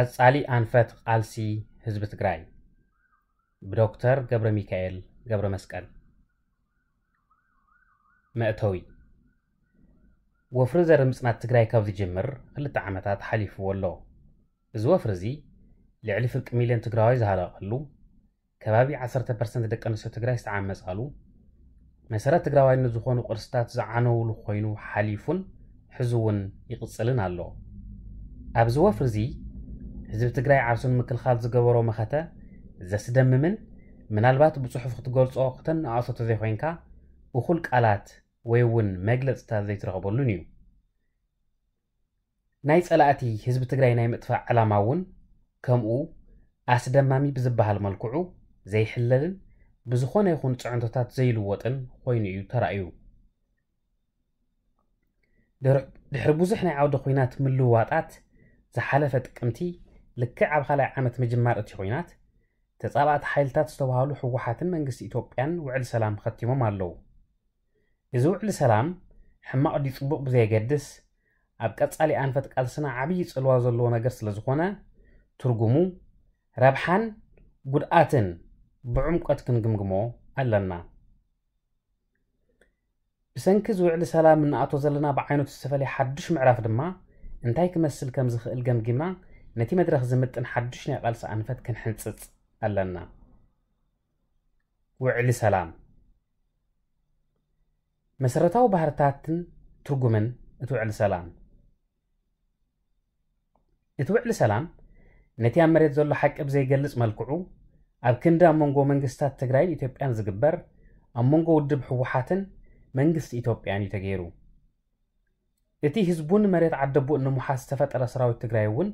ቀጻሊ ኣንፈት ቃልሲ ህዝቢ ትግራይ ብዶክተር ገብረ ሚካኤል ገብረ መስቀል መእተዊ ወፍሪ ዘርኢ ምፅናት ትግራይ ካብ ዝጅምር ክልተ ዓመታት ሓሊፍዎ ኣሎ እዚ ወፍሪ እዚ ልዕሊ ፍርቂ ሚልዮን ትግራዋይ ዝሃለቐሉ ከባቢ 10 ፐርሰንት ደቂ ኣንስትዮ ትግራይ ዝተዓመፃሉ መሰረት ትግራዋይነት ዝኾኑ ቅርስታት ዝዓነውሉ ኮይኑ ሓሊፉን ሕዚ እውን ይቕፅልን ኣሎ ኣብዚ ወፍሪ እዚ ህዝቢ ትግራይ ዓርሱ ንምክልኻል ዝገበሮ መኸተ ዘስደምምን ምናልባት ብፅሑፍ ክትገልፆ ክተነኣሶቶ ዘይኮንካ እኹል ቃላት ወይ እውን መግለፅታት ዘይትረኽበሉን እዩ ናይ ጸላእቲ ህዝቢ ትግራይ ናይ ምጥፋእ ዕላማ እውን ከምኡ ኣስደማሚ ብዝበሃል መልክዑ ዘይሕለልን ብዝኾነ ይኹን ፅዕንቶታት ዘይልወጥን ኮይኑ እዩ ተራእዩ ድሕሪ ብዙሕ ናይ ዓውደ ኩናት ምልውዋጣት ዝሓለፈ ጥቅምቲ لك عب خلاع عمت مجمار اتخوينات تتابعات حيلتات استوهالو من المنجس ايتوبيان وعلي سلام ختمو مالو إذا وعلي سلام حما قد يطبق بزي قدس عب قطعالي انفت قلسنا عبيس الوازلو نقرس لزخونا ترقمو رابحان قرآتن بعمقاتكن قمقمو ألنا بسنكز وعلي سلام من أتوزلنا بعينو تستفالي حدش معرف دما انتايك مسل كمزخ القمقمان ነቲ መድረኽ ዝምጥን ሓዱሽ ናይ ቓልሲ ኣንፈት ክንሕንፅፅ ኣለና ውዕሊ ሰላም መሰረታዊ ባህርታትን ትርጉምን እቲ ውዕሊ ሰላም እቲ ውዕሊ ሰላም ነቲ ኣብ መሬት ዘሎ ሓቂ ብዘይገልፅ መልክዑ ኣብ ክንዲ ኣብ መንጎ መንግስትታት ትግራይን ኢትዮጵያን ዝግበር ኣብ መንጎ ውድብ ሕወሓትን መንግስቲ ኢትዮጵያን እዩ ተገይሩ እቲ ህዝቡን መሬት ዓደቡ ንምሓዝ ዝተፈጠረ ሰራዊት ትግራይ እውን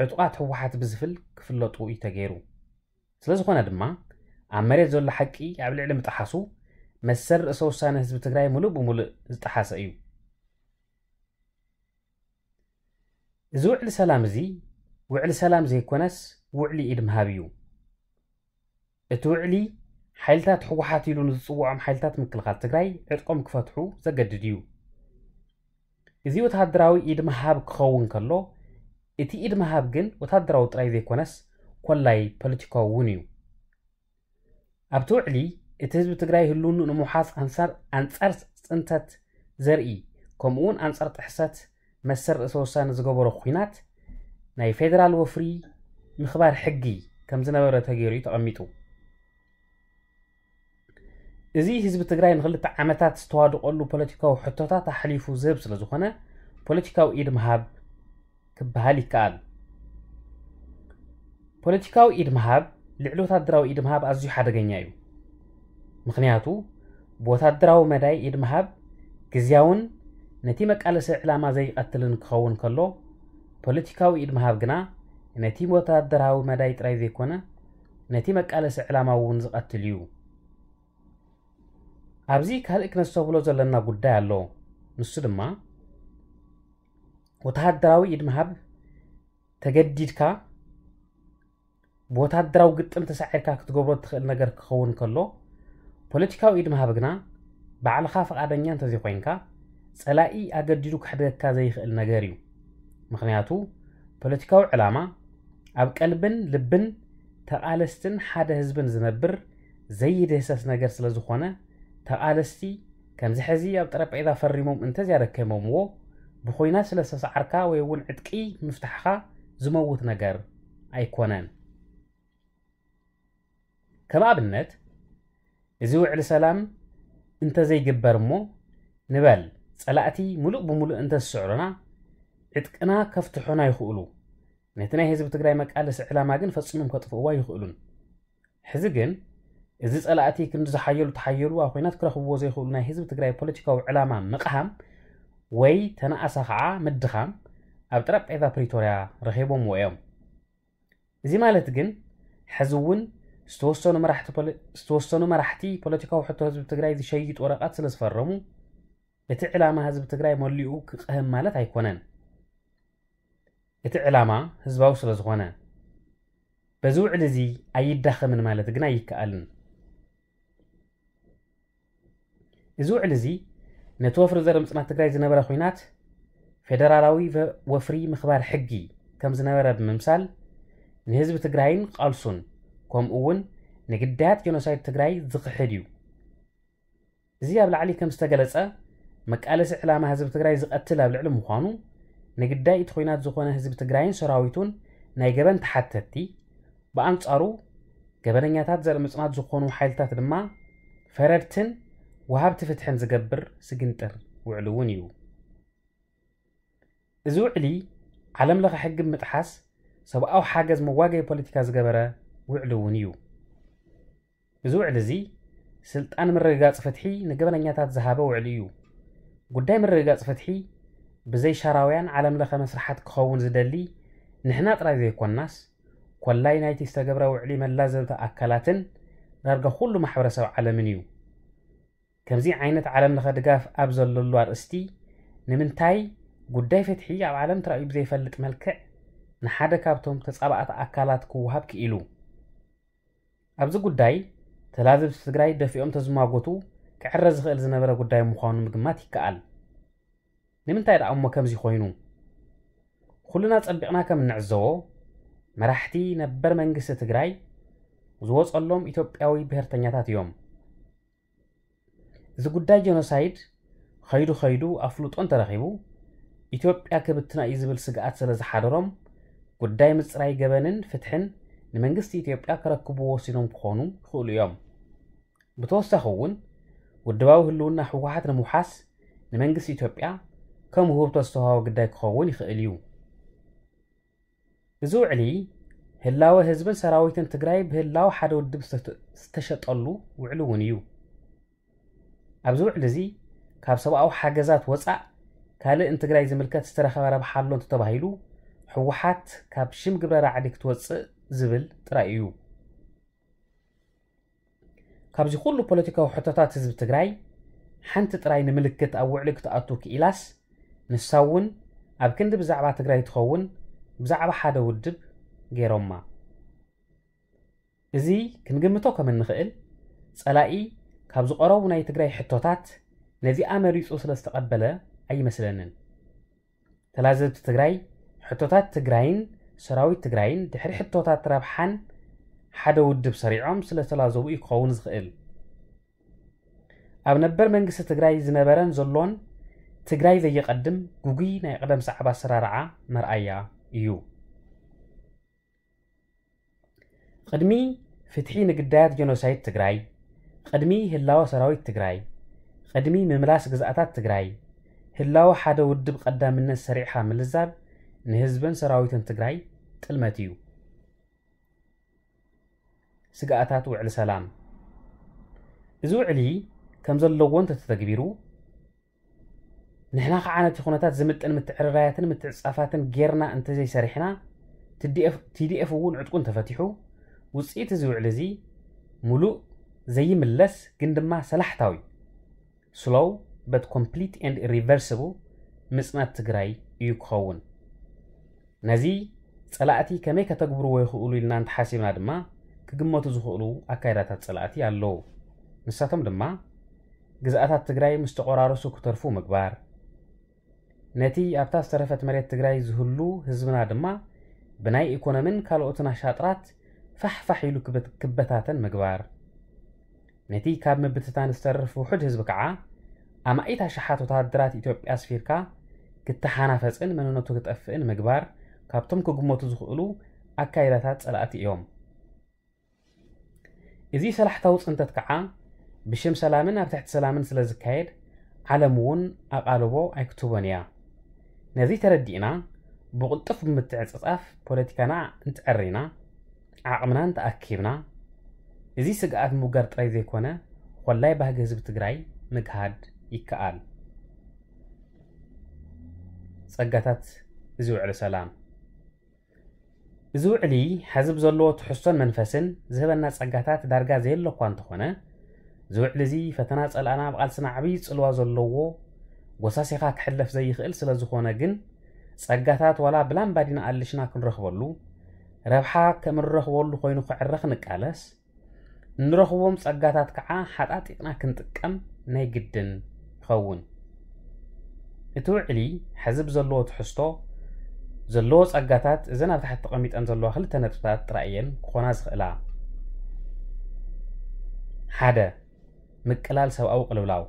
عتقات حوحات بزفل كفلو طوي تغيرو سلاز خونا دما عمري زول حقي عبل علم تحاسو مسر اسو سانه حزب تغراي ملو بمول تحاس ايو زو على سلام زي وعلى سلام زي كونس وعلي ادم هابيو اتوعلي حيلتات حوحات يلو نصوع ام حيلتات من كل خال تغراي عتقوم كفتحو زغدديو زيو تهدراوي ادم هاب كخون كلو እቲ ኢድ ምሃብ ግን ወታደራዊ ጥራይ ዘይኮነስ ኮላይ ፖለቲካዊ እውን እዩ ኣብቲ ውዕሊ እቲ ህዝቢ ትግራይ ህልውኑ ንምውሓስ ኣንጻር ፅንተት ዘርኢ ከምኡውን ኣንጻር ጥሕሰት መሰል ርእሰ ውሳኒ ዝገበሮ ኩናት ናይ ፌደራል ወፍሪ ምኽባር ሕጊ ከም ዝነበረ ተገይሩ ተቐሚጡ እዚ ህዝቢ ትግራይ ንክልተ ዓመታት ዝተዋድቐሉ ፖለቲካዊ ሕቶታት ኣሕሊፉ ዝህብ ስለ ዝኾነ ፖለቲካዊ ኢድ ምሃብ ክበሃል ይከኣል ፖለቲካዊ ኢድ ምሃብ ልዕሊ ወታደራዊ ኢድ ምሃብ ኣዝዩ ሓደገኛ እዩ ምክንያቱ ብወታደራዊ መዳይ ኢድ ምሃብ ግዜያውን ነቲ መቃለሲ ዕላማ ዘይቀትልን ክኸውን ከሎ ፖለቲካዊ ኢድ ምሃብ ግና ነቲ ወታደራዊ መዳይ ጥራይ ዘይኮነ ነቲ መቃለሲ ዕላማ እውን ዝቐትል እዩ ኣብዚ ካልእ ክነሰብሎ ዘለና ጉዳይ ኣሎ ንሱ ድማ ወታደራዊ ኢድ ምሃብ ተገዲድካ ብወታደራዊ ግጥም ተሳዒርካ ክትገብሮ ትኽእል ነገር ክኸውን ከሎ ፖለቲካዊ ኢድ ምሃብ ግና ባዕልኻ ፈቓደኛ እንተዘይኮይንካ ፀላኢ ኣገዲዱ ክሕደገካ ዘይኽእል ነገር እዩ ምክንያቱ ፖለቲካዊ ዕላማ ኣብ ቀልብን ልብን ተቓለስትን ሓደ ህዝብን ዝነብር ዘይድህሰስ ነገር ስለ ዝኾነ ተቓለስቲ ከምዚ ሕዚ ኣብ ጠረጴዛ ፈሪሞም እንተዝያረከቦምዎ ብኾይና ስለ ዝተሰዓርካ ወይ እውን ዕጥቂ ምፍታሕኻ ዝመውት ነገር ኣይኮነን ከም ኣብነት እዚ ውዕሊ ሰላም እንተዘይግበር እሞ ንበል ጸላእቲ ሙሉእ ብሙሉእ እንተዝስዕሩና ዕጥቅና ከፍትሑና ይኽእሉ ነቲ ናይ ህዝቢ ትግራይ መቃለሲ ዕላማ ግን ፈፂሞም ከጥፍእዋ ይኽእሉን ሕዚ ግን እዚ ጸላእቲ ክንዲ ዝሓየሉ ተሓየሉ ኣብ ኩናት ክረኽብዎ ዘይኽእሉ ናይ ህዝቢ ትግራይ ፖለቲካዊ ዕላማ ምቕሃም ወይ ተነኣሰ ከዓ ምድኻም ኣብ ጠረጴዛ ፕሪቶርያ ረኺቦምዎ እዮም እዚ ማለት ግን ሕዚ እውን ዝተወሰኑ መራሕቲ ፖለቲካዊ ሕቶ ህዝቢ ትግራይ ዝሸይጥ ወረቐት ስለ ዝፈረሙ እቲ ዕላማ ህዝቢ ትግራይ መሊኡ ክቕህም ማለት ኣይኮነን እቲ ዕላማ ህዝባዊ ስለ ዝኾነ በዚ ውዕል እዚ ኣይዳኸምን ማለት ግን ኣይከኣልን እዚ ውዕል እዚ نتوفر زر مصنع تግራይ ዝነበረ ኾይናት ፌደራላዊ ወፍሪ ምኽባር ሕጊ ከም ዝነበረ ብምምሳል ንህዝቢ ትግራይን ቃልሱን ከምኡ እውን ንግዳያት ጀኖሳይድ ትግራይ ዝኽሕድ እዩ እዚ ኣብ ላዕሊ ከም ዝተገለጸ መቃለሲ ዕላማ ህዝቢ ትግራይ ዝቐትል ኣብ ልዕሊ ምዃኑ ንግዳይ እቲ ኾይናት ዝኾነ ህዝቢ ትግራይን ሰራዊቱን ናይ ገበን ተሓተቲ ብኣንጻሩ ገበነኛታት ዘርኢ ምጽናት ዝኾኑ ሓይልታት ድማ ፈረድትን ወሃብቲ ፍትሕን ዝገብር ስግንጥር ውዕሉ እውን እዩ እዚ ውዕሊ ዓለም ለኸ ሕጊ ምጥሓስ ሰብኣዊ ሓገዝ መዋገይ ፖለቲካ ዝገበረ ውዕሉ እውን እዩ እዚ ውዕሊ እዚ ስልጣን ምርግጋፅ ፍትሒ ንገበነኛታት ዝሃበ ውዕሊ እዩ ጉዳይ ምርግጋፅ ፍትሒ ብዘይ ሻራውያን ዓለም ለኸ መስራሓት ክኸውን ዝደሊ ንሕና ጥራይ ዘይኮናስ ኮላይ ናይቲ ዝተገብረ ውዕሊ መላ ዘብቲ ኣካላትን ዳርጋ ኩሉ ማሕበረሰብ ዓለምን እዩ ከምዚ ዓይነት ዓለም ለኸ ድጋፍ ኣብ ዘለሉ ኣርእስቲ ንምንታይ ጉዳይ ፍትሒ ኣብ ዓለም ተራእዩ ብዘይፈልጥ መልክዕ ንሓደ ካብቶም ተፃባእቲ ኣካላት ክወሃብ ክኢሉ ኣብዚ ጉዳይ ተላዝብ ትግራይ ደፊኦም ተዝማጎቱ ክዕረ ዝኽእል ዝነበረ ጉዳይ ምዃኑ ምግማት ይከኣል ንምንታይ ደኣ እሞ ከምዚ ኮይኑ ኩሉና ፀቢቕና ከም እንዕዘቦ መራሕቲ ነበር መንግስቲ ትግራይ ዝወፀሎም ኢትዮጵያዊ ብሄርተኛታት እዮም إذا قدّا جنوسايد خيدو خيدو أفلوطون ترخيبو إثيوبيا كبتنا إيزبل سقعات سلز حدرهم قدّاي مصراي جبنن فتحن ንመንግስቲ ኢትዮጵያ ክረክቡ ወሲኖም ክኾኑ ይኽእሉ እዮም ብተወሳኺ እውን ውድባዊ ህልውና ህወሓት ንምውሓስ ንመንግስቲ ኢትዮጵያ ከም ውህብቶ ዝተዋሃቦ ግዳይ ክኸውን ይኽእል እዩ እዚ ውዕሊ ህላወ ህዝብን ሰራዊትን ትግራይ ብህላወ ሓደ ውድብ ዝተሸጠሉ ውዕሊ እውን እዩ ኣብዚ ውዕል እዚ ካብ ሰብኣዊ ሓገዛት ወፃእ ካልእ ንትግራይ ዝምልከት ዝተረኸበ ረብሓ ኣሎ እንተተባሂሉ ሕወሓት ካብ ሽም ግብረ ራዕዲ ክትወፅእ ዝብል ጥራይ እዩ ካብዚ ኩሉ ፖለቲካዊ ሕቶታት ህዝቢ ትግራይ ሓንቲ ጥራይ ንምልክት ኣብ ውዕሊ ክትኣቱ ክኢላስ ንሳ እውን ኣብ ክንዲ ብዛዕባ ትግራይ ትኸውን ብዛዕባ ሓደ ውድብ ገይሮማ እዚ ክንግምቶ ከም እንኽእል ጸላኢ كابز قراونا يتجري حتوتات نذي أمريس أصل استقبلة أي مثلاً تلازد تجري حتوتات تجرين سراوي تجرين تحري حتوتات رابحان حدا ود بسريع عم سلا تلازو يقاون زغل أب نبر من قصة تجري زنا برن زلون تجري ذي يقدم جوجي نيقدم سحب سرارة مرأية يو قدمي فتحين قداد جنوسايد تجري قدمي هلاو سراوي تقراي قدمي مملاس قزاتات تقراي هلاو حدا ودب قدام الناس سريحة من الزاب نهزبن سراوي تقراي تلماتيو سقاتات وعلى سلام إزو علي كم زال لغوان تتتقبيرو نحنا خعانا تخونتات زمت أن متعرراياتن متعصافاتن جيرنا أنت زي سريحنا تدي أف تدي أفوون عدكون تفتحو وصيت زو علزي ملو ዘይምለስ ግን ድማ ሰላሕታዊ ስሎው በት ኮምፕሊት ኤንድ ሪቨርስብል ምፅናት ትግራይ እዩ ክኸውን ነዚ ፀላእቲ ከመይ ከተግብርዎ ይኽእሉ ኢልና እንተሓሲብና ድማ ክግመቱ ዝኽእሉ ኣካይዳታት ፀላእቲ ኣለዉ ንሳቶም ድማ ግዝኣታት ትግራይ ምስ ተቆራርሱ ክተርፉ ምግባር ነቲ ኣብታ ዝተረፈት መሬት ትግራይ ዝህሉ ህዝብና ድማ ብናይ ኢኮኖምን ካልኦትን ኣሻጥራት ፋሕፋሕ ኢሉ ክበታተን ምግባር ነቲ ካብ ምብትታን ዝተርፍ ውሑድ ህዝቢ ከዓ ኣማኢት ኣሽሓት ወታደራት ኢትዮጵያ ኣስፊርካ ክተሓናፈፅን መንነቱ ክጠፍእን ምግባር ካብቶም ክግመቱ ዝኽእሉ ኣካይዳታት ፀላእቲ እዮም እዚ ሰላሕታዊ ፅንተት ከዓ ብሽም ሰላምን ኣብ ትሕቲ ሰላምን ስለ ዝካየድ ዓለም እውን ኣቓልቦ ኣይክትቦን እያ ነዚ ተረዲእና ብቕልጥፍ ብምትዕፅጻፍ ፖለቲካና እንትዕሪና ዓቕምናን ተኣኪብና እዚ ስግኣት ምውጋድ ጥራይ ዘይኮነ ኮላይ ባህጊ ህዝቢ ትግራይ ምግሃድ ይከኣል ፀጋታት እዚ ውዕሊ ሰላም እዚ ውዕሊ ሕዝብ ዘለዎ ትሕሶን መንፈስን ዝህበና ፀጋታት ዳርጋ ዘየለ እኳ እንተኾነ እዚ ውዕሊ እዚ ፈተና ፀላእና ብቓልስና ዓብዪ ፅልዋ ዘለዎ ጎሳሴኻ ክሕለፍ ዘይኽእል ስለ ዝኾነ ግን ፀጋታት ዋላ ብላምባዲና ኣልሽና ክንረኽበሉ ረብሓ ከም ንረኽበሉ ኮይኑ ክዕረኽ ንቃለስ ንረኽቦም ፀጋታት ከዓ ሓጣጢቕና ክንጥቀም ናይ ግድን ይኸውን እቲ ውዕሊ ሕዝብ ዘለዎ ትሕዝቶ ዘለዎ ፀጋታት እዘን ኣብ ታሕቲ ተቐሚጠን ዘለዋ ክልተ ነጥብታት ጥራይ እየን ክኾና ዝኽእላ ሓደ ምቅላል ሰብኣዊ ቅልብላው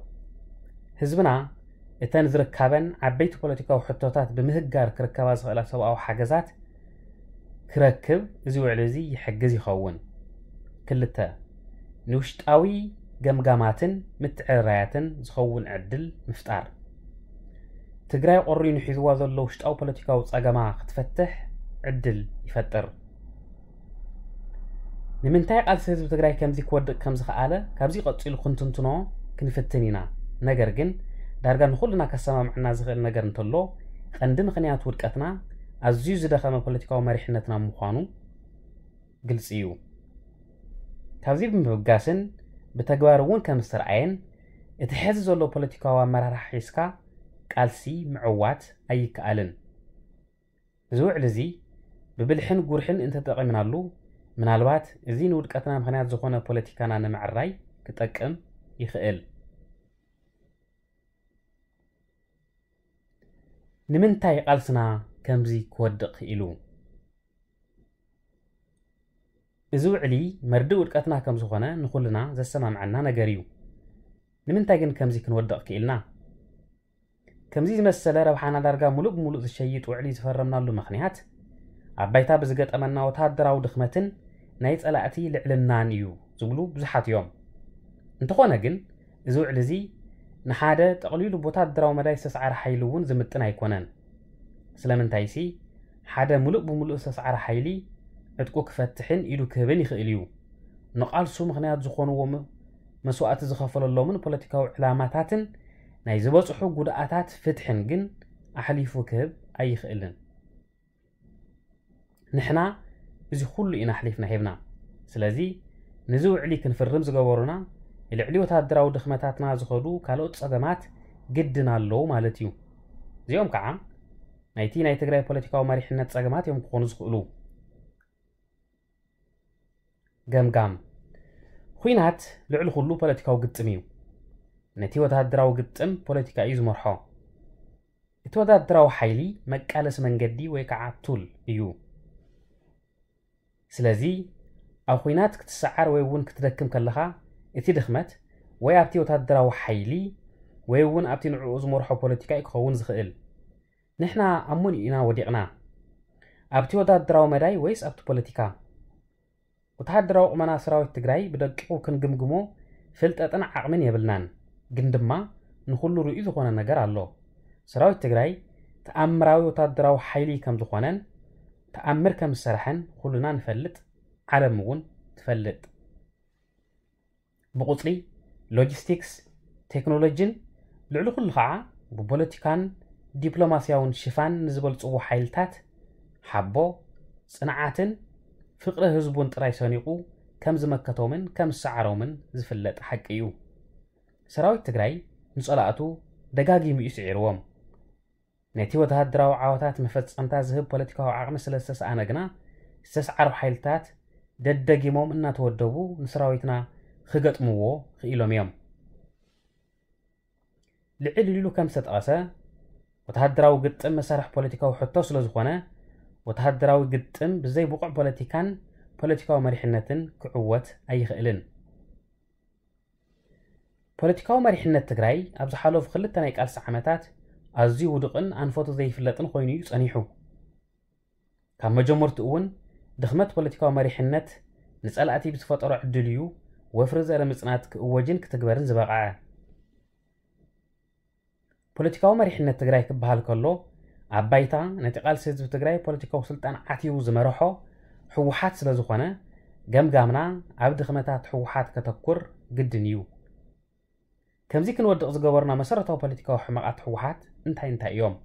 ህዝብና እተን ዝርከበን ዓበይቲ ፖለቲካዊ ሕቶታት ብምህጋር ክርከባ ዝኽእላ ሰብኣዊ ሓገዛት ክረክብ እዚ ውዕሊ እዚ ይሕግዝ ይኸውን ክልተ ንውሽጣዊ ገምጋማትን ምትዕርራያትን ዝኸውን ዕድል ምፍጣር ትግራይ ቆሪ ንሒዝዋ ዘሎ ውሽጣዊ ፖለቲካዊ ፀገማ ክትፈትሕ ዕድል ይፈጥር ንምንታይ ቃልሲ ህዝቢ ትግራይ ከምዚ ክወድቕ ከም ዝኸኣለ ካብዚ ቀፂሉ ክንትንትኖ ክንፍትን ኢና ነገር ግን ዳርጋ ንኩልና ከሰማምዕና ዝኽእል ነገር እንተሎ ቀንዲ ምክንያት ውድቀትና ኣዝዩ ዝደኸመ ፖለቲካዊ መሪሕነትና ምዃኑ ግልፂ እዩ ካብዚ ብምብጋስን ብተግባር እውን ከም ዝተረኣየን እቲ ሕዚ ዘሎ ፖለቲካዊ ኣመራርሓ ሒዝካ ቃልሲ ምዕዋት ኣይከኣልን እዚ ውዕል እዚ ብብልሕን ጉርሕን እንተጠቒምናሉ ምናልባት እዚ ንውድቀትና ምክንያት ዝኾነ ፖለቲካና ንምዕራይ ክጠቅም ይኽእል ንምንታይ ቃልስና ከምዚ ክወድቕ ኢሉ እዚ ውዕሊ መርዲእ ውድቀትና ከም ዝኾነ ንኹልና ዘሰማምዐና ነገር እዩ ንምንታይ ግን ከምዚ ክንወድቕ ክኢልና ከምዚ ዝመሰለ ረብሓና ዳርጋ ሙሉእ ብሙሉእ ዝሸይጥ ውዕሊ ዝፈረምናሉ ምኽንያት ኣብ ባይታ ብዝገጠመና ወታደራዊ ድኽመትን ናይ ጸላእቲ ልዕልናን እዩ ዝብሉ ብዙሓት እዮም እንተኾነ ግን እዚ ውዕሊ እዚ ንሓደ ጠቕሊሉ ብወታደራዊ መዳይ ዝተሰዓረ ሓይሊ እውን ዝምጥን ኣይኮነን ስለምንታይ ሲ ሓደ ሙሉእ ብሙሉእ ዝተሰዓረ ሓይሊ عدكوك فاتحين إلو كهبين يخيليو نقال سو مغنيات زخون ووم مسوقات زخافل اللومن بولاتيكاو علاماتاتن نايزباس أحو قدقاتات فتحن جن أحليفو كهب أي خيلن نحنا بزي خلو إنا حليفنا هيبنا سلازي نزو عليك نفر رمز قوارونا العليو تاد دراو دخمتاتنا زخدو كالو تساقمات قدنا اللو مالتيو زيوم كعام نايتي نايتقرأي بولاتيكاو ماريحنا تساقمات يوم كونو زخلو ገምጋም ኩናት ልዕሊ ኩሉ ፖለቲካዊ ግጥም እዩ ነቲ ወተሃደራዊ ግጥም ፖለቲካ እዩ ዝመርሖ እቲ ወተሃደራዊ ሓይሊ መቃለሲ መንገዲ ወይ ከዓ ቱል እዩ ስለዚ ኣብ ኩናት ክትሰዓር ወይ እውን ክትደክም ከለኻ እቲ ድኽመት ወይ ኣብቲ ወታደራዊ ሓይሊ ወይ እውን ኣብቲ ንዕኡ ዝመርሖ ፖለቲካ እዩ ክኸውን ዝኽእል ንሕና ኣብ ሞን ኢና ወዲቕና ኣብቲ ወታደራዊ መዳይ ወይስ ኣብቲ ፖለቲካ ወታደራዊ ቁመና ሰራዊት ትግራይ ብደቂቁ ክንግምግሞ ፍልጠጥን ዓቕምን የብልናን ግን ድማ ንኹሉ ርኡ ዝኾነ ነገር ኣሎ ሰራዊት ትግራይ ተኣምራዊ ወታደራዊ ሓይሊ ከም ዝኾነን ተኣምር ከም ዝሰርሐን ኩሉና ንፈልጥ ዓለም እውን ትፈልጥ ብቁፅሪ ሎጂስቲክስ ቴክኖሎጂን ልዕሊ ኩሉ ከዓ ብፖለቲካን ዲፕሎማስያውን ሽፋን ንዝበልፅዎ ሓይልታት ሓቦ ፅንዓትን فقره هزبون تراي سانيقو كم زمكة تومن كم سعر تومن زفلت حق إيو سراوي تقرأي نسألاتو دقاقي ميوس عيروام نتيوة هاد دراو عاوتات مفتس انتاز هب بولتكاو عقم سلسس آنقنا سس عرب حيلتات ددقي موم إنا تودوو نسراويتنا خيقت موو خيلوم يوم لعيلو لو كم ستقاسا وتهد دراو قد تم سرح بولتكاو حتو سلزقونا ወተሃደራዊ ግጥም ብዘይ ብቑዕ ፖለቲካን ፖለቲካዊ መሪሕነትን ክዕወት ኣይኽእልን ፖለቲካዊ መሪሕነት ትግራይ ኣብ ዝሓለፉ ክልተ ናይ ቃልሲ ዓመታት ኣዝዩ ውድቕን ኣንፈቱ ዘይፍለጥን ኮይኑ እዩ ጸኒሑ ካብ መጀመርቲኡ እውን ድኽመት ፖለቲካዊ መሪሕነት ንጸላእቲ ብዝፈጠሮ ዕድል እዩ ወፍሪ ዘለ ምጽናት ክእወጅን ክትግበርን ዝበቕዐ ፖለቲካዊ መሪሕነት ትግራይ ክበሃል ከሎ ኣባይታ ነቲ ቃልሲ ህዝቢ ትግራይ ፖለቲካዊ ስልጣን ዓትዩ ዝመርሖ ሕወሓት ስለ ዝኾነ ገምጋምና ኣብ ድኽመታት ሕወሓት ከተኩር ግድን እዩ ከምዚ ክንወድቕ ዝገበሩና መሰረታዊ ፖለቲካዊ ሕማቓት ሕወሓት እንታይ እንታይ እዮም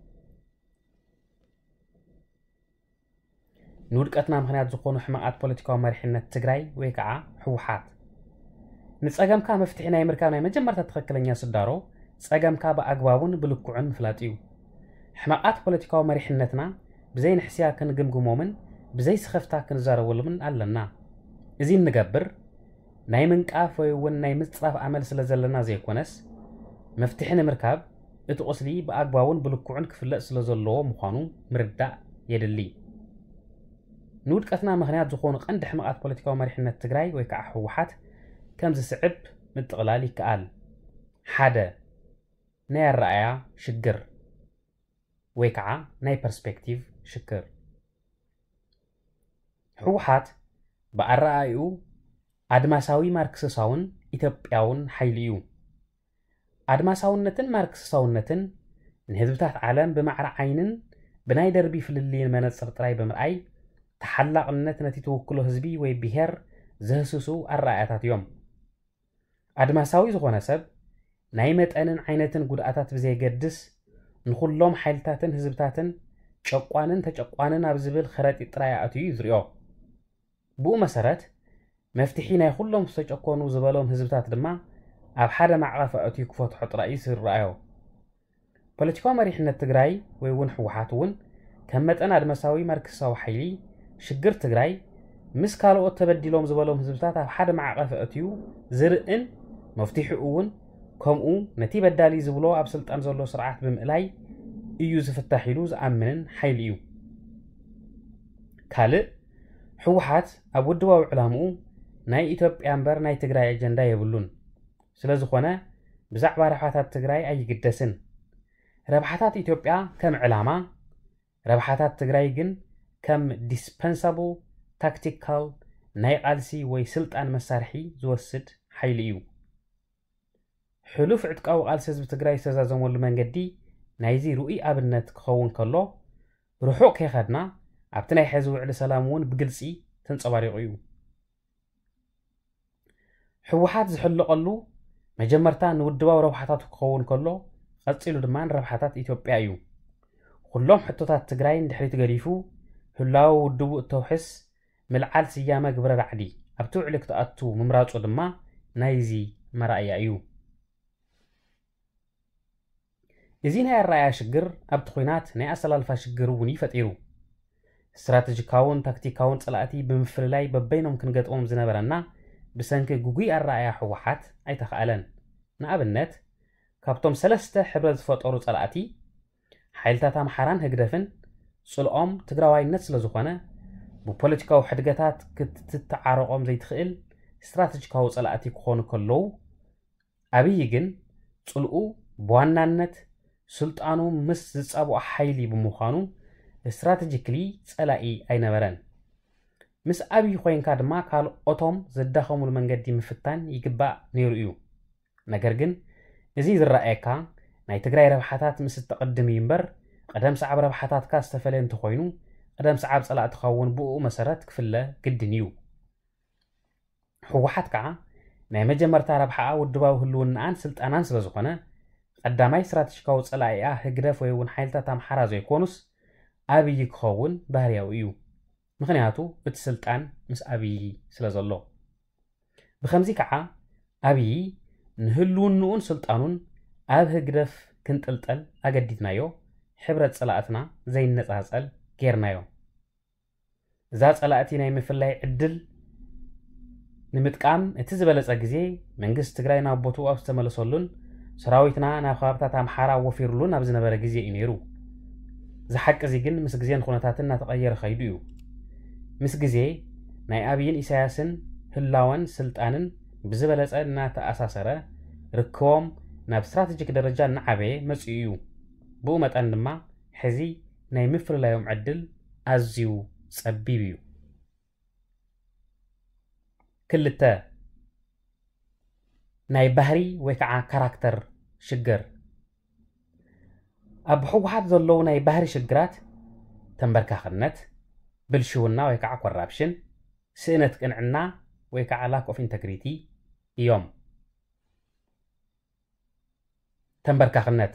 ንውድቀትና ምክንያት ዝኾኑ ሕማቓት ፖለቲካዊ መሪሕነት ትግራይ ወይ ከዓ ሕወሓት ንፀገምካ መፍትሒ ናይ ምርካብ ናይ መጀመርታ ትኽክለኛ ስዳሮ ፀገምካ ብኣግባቡን ብልክዑን ምፍላጥ እዩ حنا ات بوليتيكو مريحنتنا بزين حسيا كنقمقمومن بزين سخفتا كنزارولمن علنا ازي نغبر ناي منقاف ويون ناي مصطاف عمل سلازلنا زي كونس مفتحنا مركاب اتقسلي باقباون بلكوعن كفلا سلازلو مخانو مردا يدلي نود كثنا مخنيات زخون قند حمقات بوليتيكو مريحنت تغراي ويكا حوحات كم زسعب من تقلالي كال حدا نير رأيا شقر ወይ ከዓ ናይ ፐርስፔክቲቭ ሽክር ህወሓት ብኣረኣይኡ ኣድማሳዊ ማርክስሳውን ኢትዮጵያውን ሓይሊ እዩ ኣድማሳውነትን ማርክስሳውነትን ንህዝብታት ዓለም ብማዕሪ ዓይንን ብናይ ደርቢ ፍልልይን መነፅር ጥራይ ብምርኣይ ተሓላቕነት ነቲ ትውክሎ ህዝቢ ወይ ብሄር ዘህስሱ ኣረኣያታት እዮም ኣድማሳዊ ዝኾነ ሰብ ናይ መጠንን ዓይነትን ጉድኣታት ብዘይገድስ نخلهم حالتاتن هزبتاتن تقوانن تقوانن عبزبيل خراتي طرايا اتيو يزريو بو مسارات مفتحين يخلهم تقوانو زبالهم هزبتات دما عب حدا معرفة اتيو كفوت حط رئيس الرأيو بلتكو مريحنا تقراي ويون حوحاتون كمت انا دمساوي مركز صوحيلي شقر تقراي مسكالو اتبدي لهم زبالهم هزبتات عب حدا معرفة اتيو زرقن مفتيح اون ከምኡ ነቲ በዳሊ ዝብሎ ኣብ ስልጣን ዘሎ ስርዓት ብምእላይ እዩ ዝፍታሕ ኢሉ ዝኣምንን ሓይሊ እዩ ካልእ ሕወሓት ኣብ ውድባዊ ዕላምኡ ናይ ኢትዮጵያ እምበር ናይ ትግራይ ኣጀንዳ የብሉን ስለ ዝኾነ ብዛዕባ ረብሓታት ትግራይ ኣይግደስን ረብሓታት ኢትዮጵያ ከም ዕላማ ረብሓታት ትግራይ ግን ከም ዲስፐንሳብል ታክቲካል ናይ ቃልሲ ወይ ስልጣን መሳርሒ ዝወስድ ሓይሊ እዩ حلوف عتقاو ቃልሲ ህዝቢ ትግራይ ዝተዛዘመሉ መንገዲ ናይዚ ርኡይ ኣብነት ክኸውን ከሎ ርሑቕ ከይኸድና ኣብቲ ናይ ሕዚ ውዕሊ ሰላም እውን ብግልፂ ተንፀባሪቑ እዩ ሕወሓት ዝሕልቐሉ መጀመርታ ንውድባዊ ረብሓታት ክኸውን ከሎ ቀፂሉ ድማ ንረብሓታት ኢትዮጵያ እዩ ኩሎም ሕቶታት ትግራይን ድሕሪት ገዲፉ ህላዊ ውድቡ እተውሕስ ምልዓል ስያመ ግብረ ላዕሊ ኣብቲ ውዕሊ ክትኣቱ ምምራፁ ድማ ናይዚ መራእያ እዩ እዚ ናይ ኣረኣያ ሽግር ኣብቲ ኮይናት ናይ ኣሰላልፋ ሽግር እውን ይፈጢሩ እስትራተጂካውን ታክቲካውን ፀላእቲ ብምፍልላይ በበይኖም ክንገጥሞም ዝነበረና ብሰንኪ ጉጉይ ኣረኣያ ሕወሓት ኣይተኽኣለን ንኣብነት ካብቶም ሰለስተ ሕብረ ዝፈጠሩ ፀላእቲ ሓይልታት ኣምሓራን ህግደፍን ፅልኦም ትግራዋይነት ስለ ዝኾነ ብፖለቲካዊ ሕድገታት ክትትዓረቖም ዘይትኽእል እስትራተጂካዊ ፀላእቲ ክኾኑ ከለዉ ኣብይ ግን ፅልኡ ብዋናነት ስልጣኑ ምስ ዝፀብኦ ሓይሊ ብምዃኑ ስትራተጂክሊ ፀላኢ ኣይነበረን ምስ ዓብዪ ኮይንካ ድማ ካልኦቶም ዘዳኸምሉ መንገዲ ምፍታን ይግባእ ነይሩ እዩ ነገር ግን እዚ ዝረኣየካ ናይ ትግራይ ረብሓታት ምስ እተቐድም እዩ እምበር ቀደም ሰዓብ ረብሓታትካ ዝተፈለየ እንተኮይኑ ቀደም ሰዓብ ፀላእትካ እውን ብኡ መሰረት ክፍለ ግድን እዩ ሕወሓት ከዓ ናይ መጀመርታ ረብሓኣ ውድባዊ ህልውናኣን ስልጣናን ስለ ዝኾነ ቀዳማይ እስትራተጂካዊ ፀላኢኣ ህግደፍ ወይ እውን ሓይልታት ኣምሓራ ዘይኮኑስ ኣብይ ክኸውን ባህርያዊ እዩ ምክንያቱ እቲ ስልጣን ምስ ኣብይ ስለ ዘሎ ብከምዚ ከዓ ኣብይ ንህልውንኡን ስልጣኑን ኣብ ህግደፍ ክንጥልጠል ኣገዲድናዮ ሕብረት ፀላእትና ዘይነፃፀል ጌርናዮ እዛ ፀላእቲ ናይ ምፍላይ ዕድል ንምጥቃም እቲ ዝበለፀ ግዜ መንግስቲ ትግራይ ናብ ቦትኡ ኣብ ዝተመለሰሉን ሰራዊትና ናብ ከባብታት ኣምሓራ ወፊሩሉ ናብ ዝነበረ ግዜ እዩ ነይሩ እዚ ሓቂ እዚ ግን ምስ ግዜን ኩነታትን እናተቐየረ ኸይዱ እዩ ምስ ግዜ ናይ ኣብይን ኢሳያስን ህላወን ስልጣንን ብዝበለፀ እናተኣሳሰረ ርክቦም ናብ ስትራተጂክ ደረጃ እናዓበየ መፅኡ እዩ ብኡ መጠን ድማ ሕዚ ናይ ምፍልላዮም ዕድል ኣዝዩ ጸቢብ እዩ ክልተ ናይ ባህሪ ወይ ከዓ ካራክተር ሽግር ኣብ ሕወሓት ዘለዉ ናይ ባህሪ ሽግራት ተንበርካኽነት ብልሽውና ወይ ከዓ ኮራፕሽን ስእነት ቅንዕና ወይ ከዓ ላክ ኦፍ ኢንተግሪቲ እዮም ተንበርካኽነት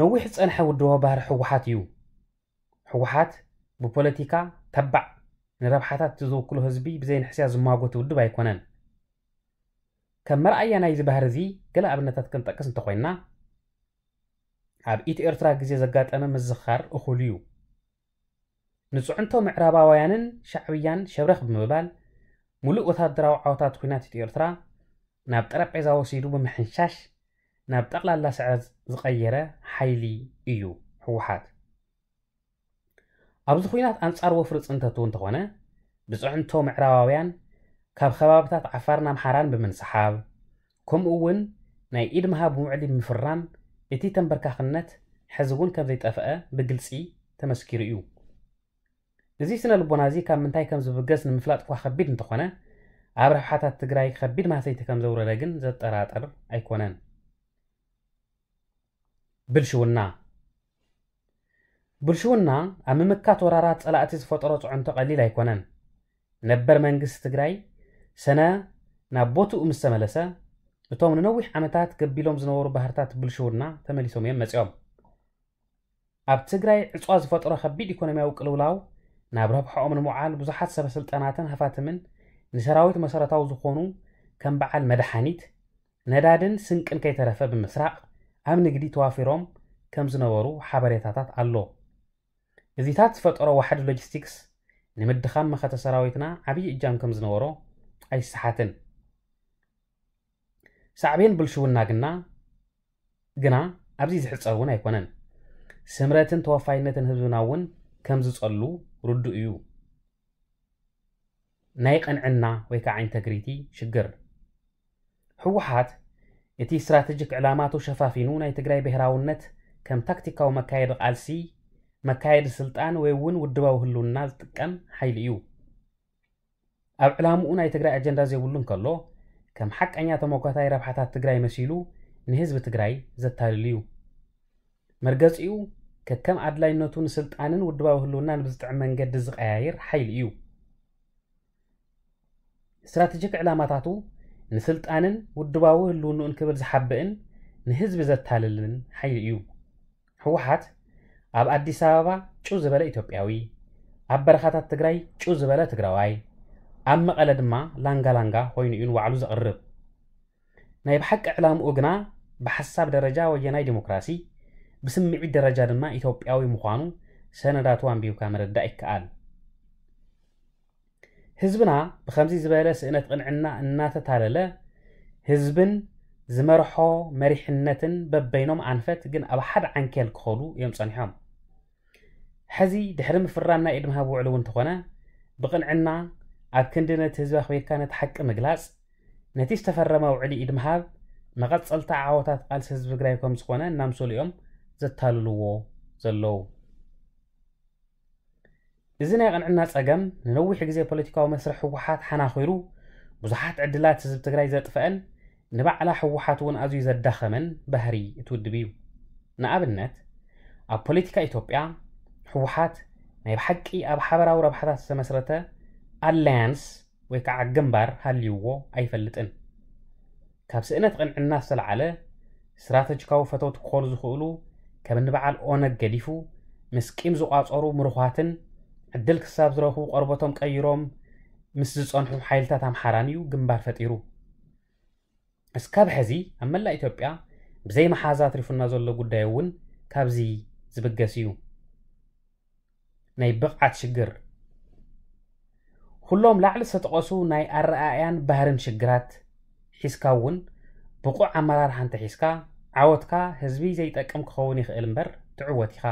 ነዊሕ ዝፀንሐ ውድቦ ባህሪ ሕወሓት እዩ ሕወሓት ብፖለቲካ ተባዕ ንረብሓታት እትዝውክሉ ህዝቢ ብዘይንሕስያ ዝማጎት ውድብ ኣይኮነን كمر أي نايز بهرزي قلا أبن تتكن تقص تقولنا عب إيت إرترا جزي زجات أنا مزخر أخليو نصعنتو معرابا ويانن شعبيا شبرخ بمبال ملو وثاد دراو كونات إيت إرترا ناب ترى بعزا وسيرو بمحنشاش ناب تقلا لا سعز زغيرة حيلي إيو حوحات أبز خوينات أنصار وفرز أنت تون تغنى بصعنتو معرابا ويان ካብ ከባብታት ዓፋርን ኣምሓራን ብምንስሓብ ከምኡ እውን ናይ ኢድ ምሃብ ውዕሊ ብምፍራም እቲ ተንበርካኽነት ሕዚ እውን ከም ዘይጠፍአ ብግልፂ ተመስኪሩ እዩ እዚ ስነ ልቦና እዚ ካብ ምንታይ ከም ዝብገስ ንምፍላጥ እኳ ከቢድ እንተኾነ ኣብ ረብሓታት ትግራይ ከቢድ ማሰይቲ ከም ዘውረደ ግን ዘጠራጠር ኣይኮነን ብልሽውና ብልሽውና ኣብ ምምካት ወራራት ፀላእቲ ዝፈጠሮ ፅዕንቶ ቀሊል ኣይኮነን ነበር መንግስቲ ትግራይ ሰነ ናብ ቦትኡ ምስ ተመለሰ እቶም ንነዊሕ ዓመታት ገቢሎም ዝነበሩ ባህርታት ብልሽውና ተመሊሶም እዮም መፂኦም ኣብ ትግራይ ዕፅዋ ዝፈጥሮ ከቢድ ኢኮኖምያዊ ቅልውላው ናብ ረብሐኦም ንምውዓል ብዙሓት ሰበስልጠናትን ሃፋትምን ንሰራዊት መሰረታዊ ዝኾኑ ከም በዓል መድሓኒት ነዳድን ስንቅን ከይተረፈ ብምስራቅ ኣብ ንግዲ ተዋፊሮም ከም ዝነበሩ ሓበሬታታት ኣሎ እዚታት ዝፈጠሮ ዋሕዲ ሎጂስቲክስ ንምድኻም መኸተ ሰራዊትና ዓብዪ እጃም ከም ዝነበሮ ኣይስሓትን ሳዕብየን ብልሽውና ግና ግና ኣብዚ ዝሕፀር እውን ኣይኮነን ስምረትን ተወፋይነትን ህዝብና እውን ከም ዝፀሉ ርዱእ እዩ ናይ ቅንዕና ወይ ከዓ ኢንተግሪቲ ሽግር ህወሓት እቲ ስትራተጂክ ዕላማቱ ሸፋፊኑ ናይ ትግራይ ብሄራውነት ከም ታክቲካዊ መካየዲ ቃልሲ መካየዲ ስልጣን ወይ እውን ውድባዊ ህልውና ዝጥቀም ሓይሊ እዩ ኣብ ዕላሙኡ ናይ ትግራይ ኣጀንዳ ዘይብሉ እንከሎ ከም ሓቀኛ ተመኳታይ ረብሓታት ትግራይ መሲሉ ንህዝቢ ትግራይ ዘታልል እዩ መርገፂኡ ከከም ኣድላይነቱ ንስልጣንን ውድባዊ ህልውናን ብዝጥዕ መንገዲ ዝቀያይር ሓይሊ እዩ እስትራተጂክ ዕላማታቱ ንስልጣንን ውድባዊ ህልውንኡን ክብል ዝሓብእን ንህዝቢ ዘታልልን ሓይሊ እዩ ህወሓት ኣብ ኣዲስ ኣበባ ጩ ዝበለ ኢትዮጵያዊ ኣብ በረኻታት ትግራይ ጩ ዝበለ ትግራዋይ ኣብ መቐለ ድማ ላንጋ ላንጋ ኮይኑ እዩ ንባዕሉ ዘቕርብ ናይ ብሓቂ ዕላምኡ ግና ብሓሳብ ደረጃ ወየናይ ዲሞክራሲ ብስምዒት ደረጃ ድማ ኢትዮጵያዊ ምዃኑ ሰነዳት ኣንቢብካ መረዳእ ይከኣል ህዝብና ብከምዚ ዝበለ ስእነት ቅንዕና እናተታለለ ህዝብን ዝመርሖ መሪሕነትን በበይኖም ኣንፈት ግን ኣብ ሓደ ዓንኬል ክኸዱ እዮም ፀኒሖም ሕዚ ድሕሪ ምፍራም ናይ ኢድምሃብ ውዕሉ እውን እንተኾነ ብቕንዕና ኣብ ክንዲ ነቲ ህዝቢ ኣኽቢርካ ነቲ ሓቂ ምግላጽ ነቲ ዝተፈረመ ውዕሊ ኢድ ምሃብ ንቐጸልቲ ዓወታት ቃልሲ ህዝቢ ትግራይ ከም ዝኾነ እናምሰሉ እዮም ዘታልልዎ ዘለዉ እዚ ናይ ቕንዕና ጸገም ንነዊሕ ግዜ ፖለቲካዊ መስርሕ ህወሓት ሓናኺሩ ብዙሓት ዕድላት ህዝቢ ትግራይ ዘጥፍአን ንባዕላ ህወሓት እውን ኣዝዩ ዘዳኸመን ባህሪ እትውድብ እዩ ንኣብነት ኣብ ፖለቲካ ኢትዮጵያ ህወሓት ናይ ብሓቂ ኣብ ሓበራዊ ረብሓታት ዝተመስረተ ኣላያንስ ወይ ከዓ ግንባር ሃልይዎ ኣይፈልጥን ካብ ስእነት ቅንዕና ዝተለዓለ እስትራተጂካዊ ፈተውቲ ክኾኑ ዝኽእሉ ከም ንበዓል ኦነግ ገዲፉ ምስ ቂም ዝቋፀሩ ምርኳትን ዕድል ክሳብ ዝረኽቡ ቆርበቶም ቀይሮም ምስ ዝፀንሑ ሓይልታት ኣምሓራን እዩ ግንባር ፈጢሩ እስካብ ሕዚ ኣብ መላእ ኢትዮጵያ ብዘይ መሓዛ ኣትሪፉና ዘሎ ጉዳይ እውን ካብዚ ዝብገስ እዩ ናይ ብቕዓት ሽግር ኩሎም ላዕሊ ዝተጠቐሱ ናይ ኣረኣእያን ባህርን ሽግራት ሒዝካ እውን ብቑዕ ኣመራርሓ እንተሒዝካ ዓወትካ ህዝቢ ዘይጠቅም ክኸውን ይኽእል እምበር ትዕወት ኢኻ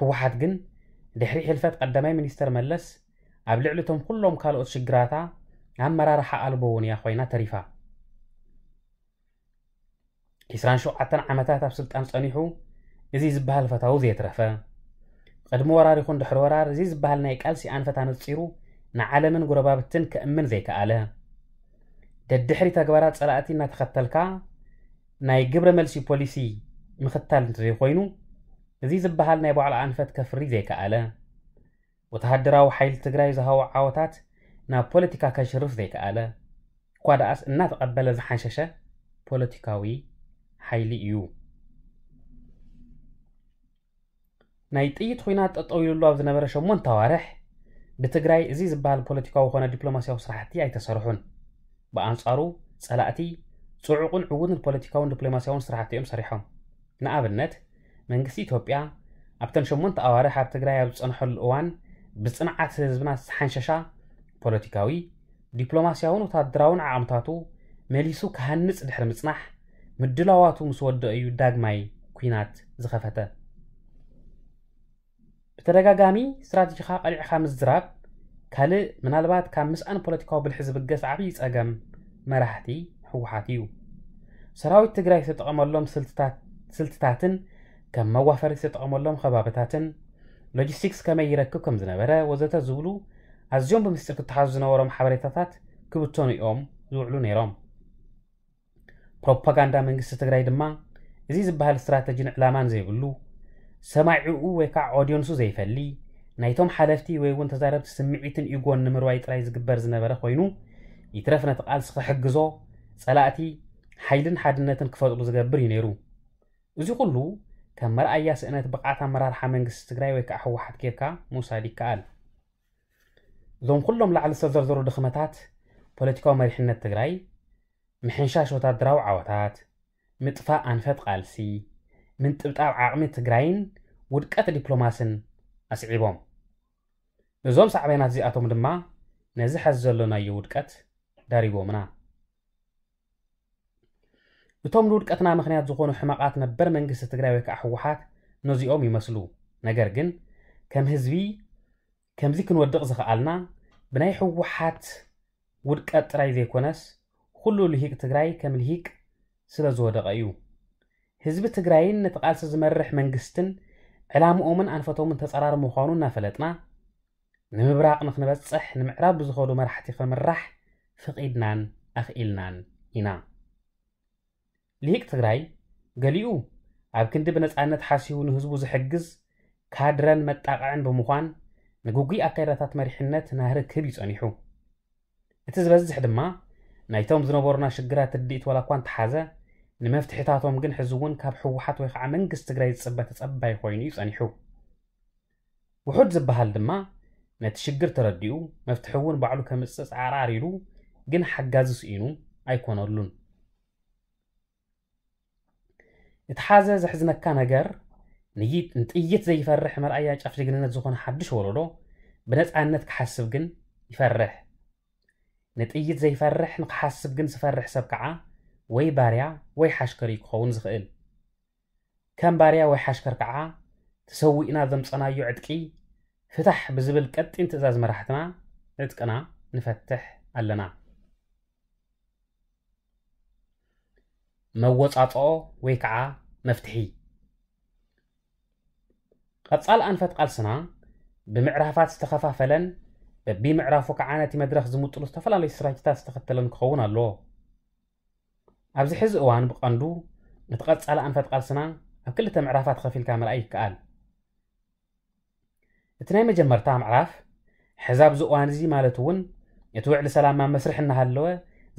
ህወሓት ግን ድሕሪ ሕልፈት ቀዳማይ ሚኒስተር መለስ ኣብ ልዕሊ እቶም ኩሎም ካልኦት ሽግራታ ኣመራርሓ ኣልቦ እውን እያ ኮይና ተሪፋ 27 ዓመታት ኣብ ስልጣን ፀኒሑ እዚ ዝበሃል ፈታዊ ዘየትረፈ قدم وراري يكون دحر ورار زيز بحال نايك ألسي أنفت عن الصيرو نعلمن قربابتن كأمن زي كأله ددحري تقبرات نا نتختلكا ناي جبر ملسي بوليسي مختل زي خوينو زي زبحال ناي بوعل أنفت كفري زي كأله وتهدراو حيل تقراي زهاو عاوتات نا بوليتيكا كشرف زي كأله كوادا أس إنا تقبل زحنششة بوليتيكاوي حيلي إيو نایت ایت خویناد ات اویل لوا از نبرش من تواره. به تقریع زیز بال پلیتیکا و خانه دیپلماسی و صراحتی ایت صرحون. با انصارو سلاعتی صعقون عقود پلیتیکا و دیپلماسی و صراحتی ام صریحم. نه ابند من قصیت هوبیا. ابتن شم من تواره حرف تقریع بس انحل الوان بس انعت زبنا حنششا پلیتیکایی دیپلماسی و نتاد درون عامتاتو ملیسو که هنیس دحرم صنح مدلواتو مسود دایو دگمای خویناد زخفته. ብተደጋጋሚ እስትራቴጂኻ ቀሊዕካ ምዝራብ ካልእ ምናልባት ካብ ምስኣን ፖለቲካዊ ብልሒ ዝብገስ ዓብዪ ፀገም መራሕቲ ሕወሓት እዩ ሰራዊት ትግራይ ዝተጠቐመሎም ስልትታትን ከም መዋፈሪ ዝተጠቐመሎም ከባብታትን ሎጂስቲክስ ከመይ ይረክብ ከም ዝነበረ ወዘተ ዝብሉ ኣዝዮም ብምስጢር ክተሓዙ ዝነበሮም ሓበሬታታት ክብተኑ እዮም ዝውዕሉ ነይሮም ፕሮፓጋንዳ መንግስቲ ትግራይ ድማ እዚ ዝበሃል እስትራተጂን ዕላማን ዘይብሉ ሰማዒኡ ወይ ከዓ ኦድየንሱ ዘይፈሊ ናይቶም ሓለፍቲ ወይ እውን ተዛረብቲ ስምዒትን ኢጎን ንምርዋይ ጥራይ ዝግበር ዝነበረ ኮይኑ ይትረፍ ነቲ ቃልሲ ክሕግዞ ፀላእቲ ሓይልን ሓድነትን ክፈጥሩ ዝገብር እዩ ነይሩ እዚ ኩሉ ከም መርኣያ ስእነት ብቕዓት ኣመራርሓ መንግስቲ ትግራይ ወይ ከዓ ህወሓት ጌርካ ምውሳድ ይከኣል እዞም ኩሎም ላዕሊ ዝተዘርዘሩ ድኽመታት ፖለቲካዊ መሪሕነት ትግራይ ምሕንሻሽ ወታደራዊ ዓወታት ምጥፋእ ኣንፈት ቃልሲ من طبطاب عقمي تجرين ودقات دبلوماسين أسعيبهم نزوم صعبين هذي أتوم دماء نزح الزلنا يودقات داري بومنا بتوم لود كتنا مخنيات زخون حماقات نبر من قصة تجرين كأحوحات نزي أمي مسلو نجرجن كم هزبي كم زي كنو الدق زخالنا بناي حوحات ودقات راي ذي كونس خلو اللي هيك تجرين كم اللي هيك سلا زود قيوم هزب تقرأين نتقال سزمرح منقستن علام أومن أنفتو من تسعرار مخانون نافلتنا نمبراق نخنبس صح نمعراب بزخودو مرحتي خمرح فقيدنا أخيلنا إنا ليك تقرأي قليو عب كنت بنس أنت حاسيو نهزبو زحقز كادران متاقعن بمخان نقوقي أكيراتات مريحنات نهر كبير صانيحو إتزبز زحد ما نايتوم زنوبورنا شقرات الديت ولا كوان تحازه نمفتحتاتهم جن حزون كاب حوحات ويخ عمن قست جراي تصبت تصب باي خوينيس أني حو وحد زب هالدم ما نتشجر ترديو مفتحون بعلو كم السس عراريلو جن حق جازس إينو أي كونارلون اتحازة زحزنا كان جر نجيت نتيجت زي فرح مر أيج أفرجنا نتزخون حدش ورلو بنت عنت كحسب جن يفرح نتيجت زي فرح نقحسب جن سفرح سبكعه وي باريا وي حشكر يكون زغل كم باريا وي حشكر كعا تسوي انا ذم صنا يعدكي فتح بزبل كت انت زاز مرحتنا نتقنا نفتح علنا موت عطاء وي كعا مفتحي قطال ان فتقال سنا بمعرفات استخفافلن ببي معرفك عانتي مدرخ زموت لو استفلا لي سراجتا استخدتلن كخون الله ኣብዚ ሕዚ እዋን ብቐንዱ ነቲ ቐጻሊ ኣንፈት ቃልስና ኣብ ክልተ ምዕራፋት ከፊልካ ምርኣይ ይከኣል እቲ ናይ መጀመርታ ምዕራፍ ሕዚ ኣብዚ እዋን እዚ ማለት እውን እቲ ውዕሊ ሰላም ኣብ መስርሕ እናሃለወ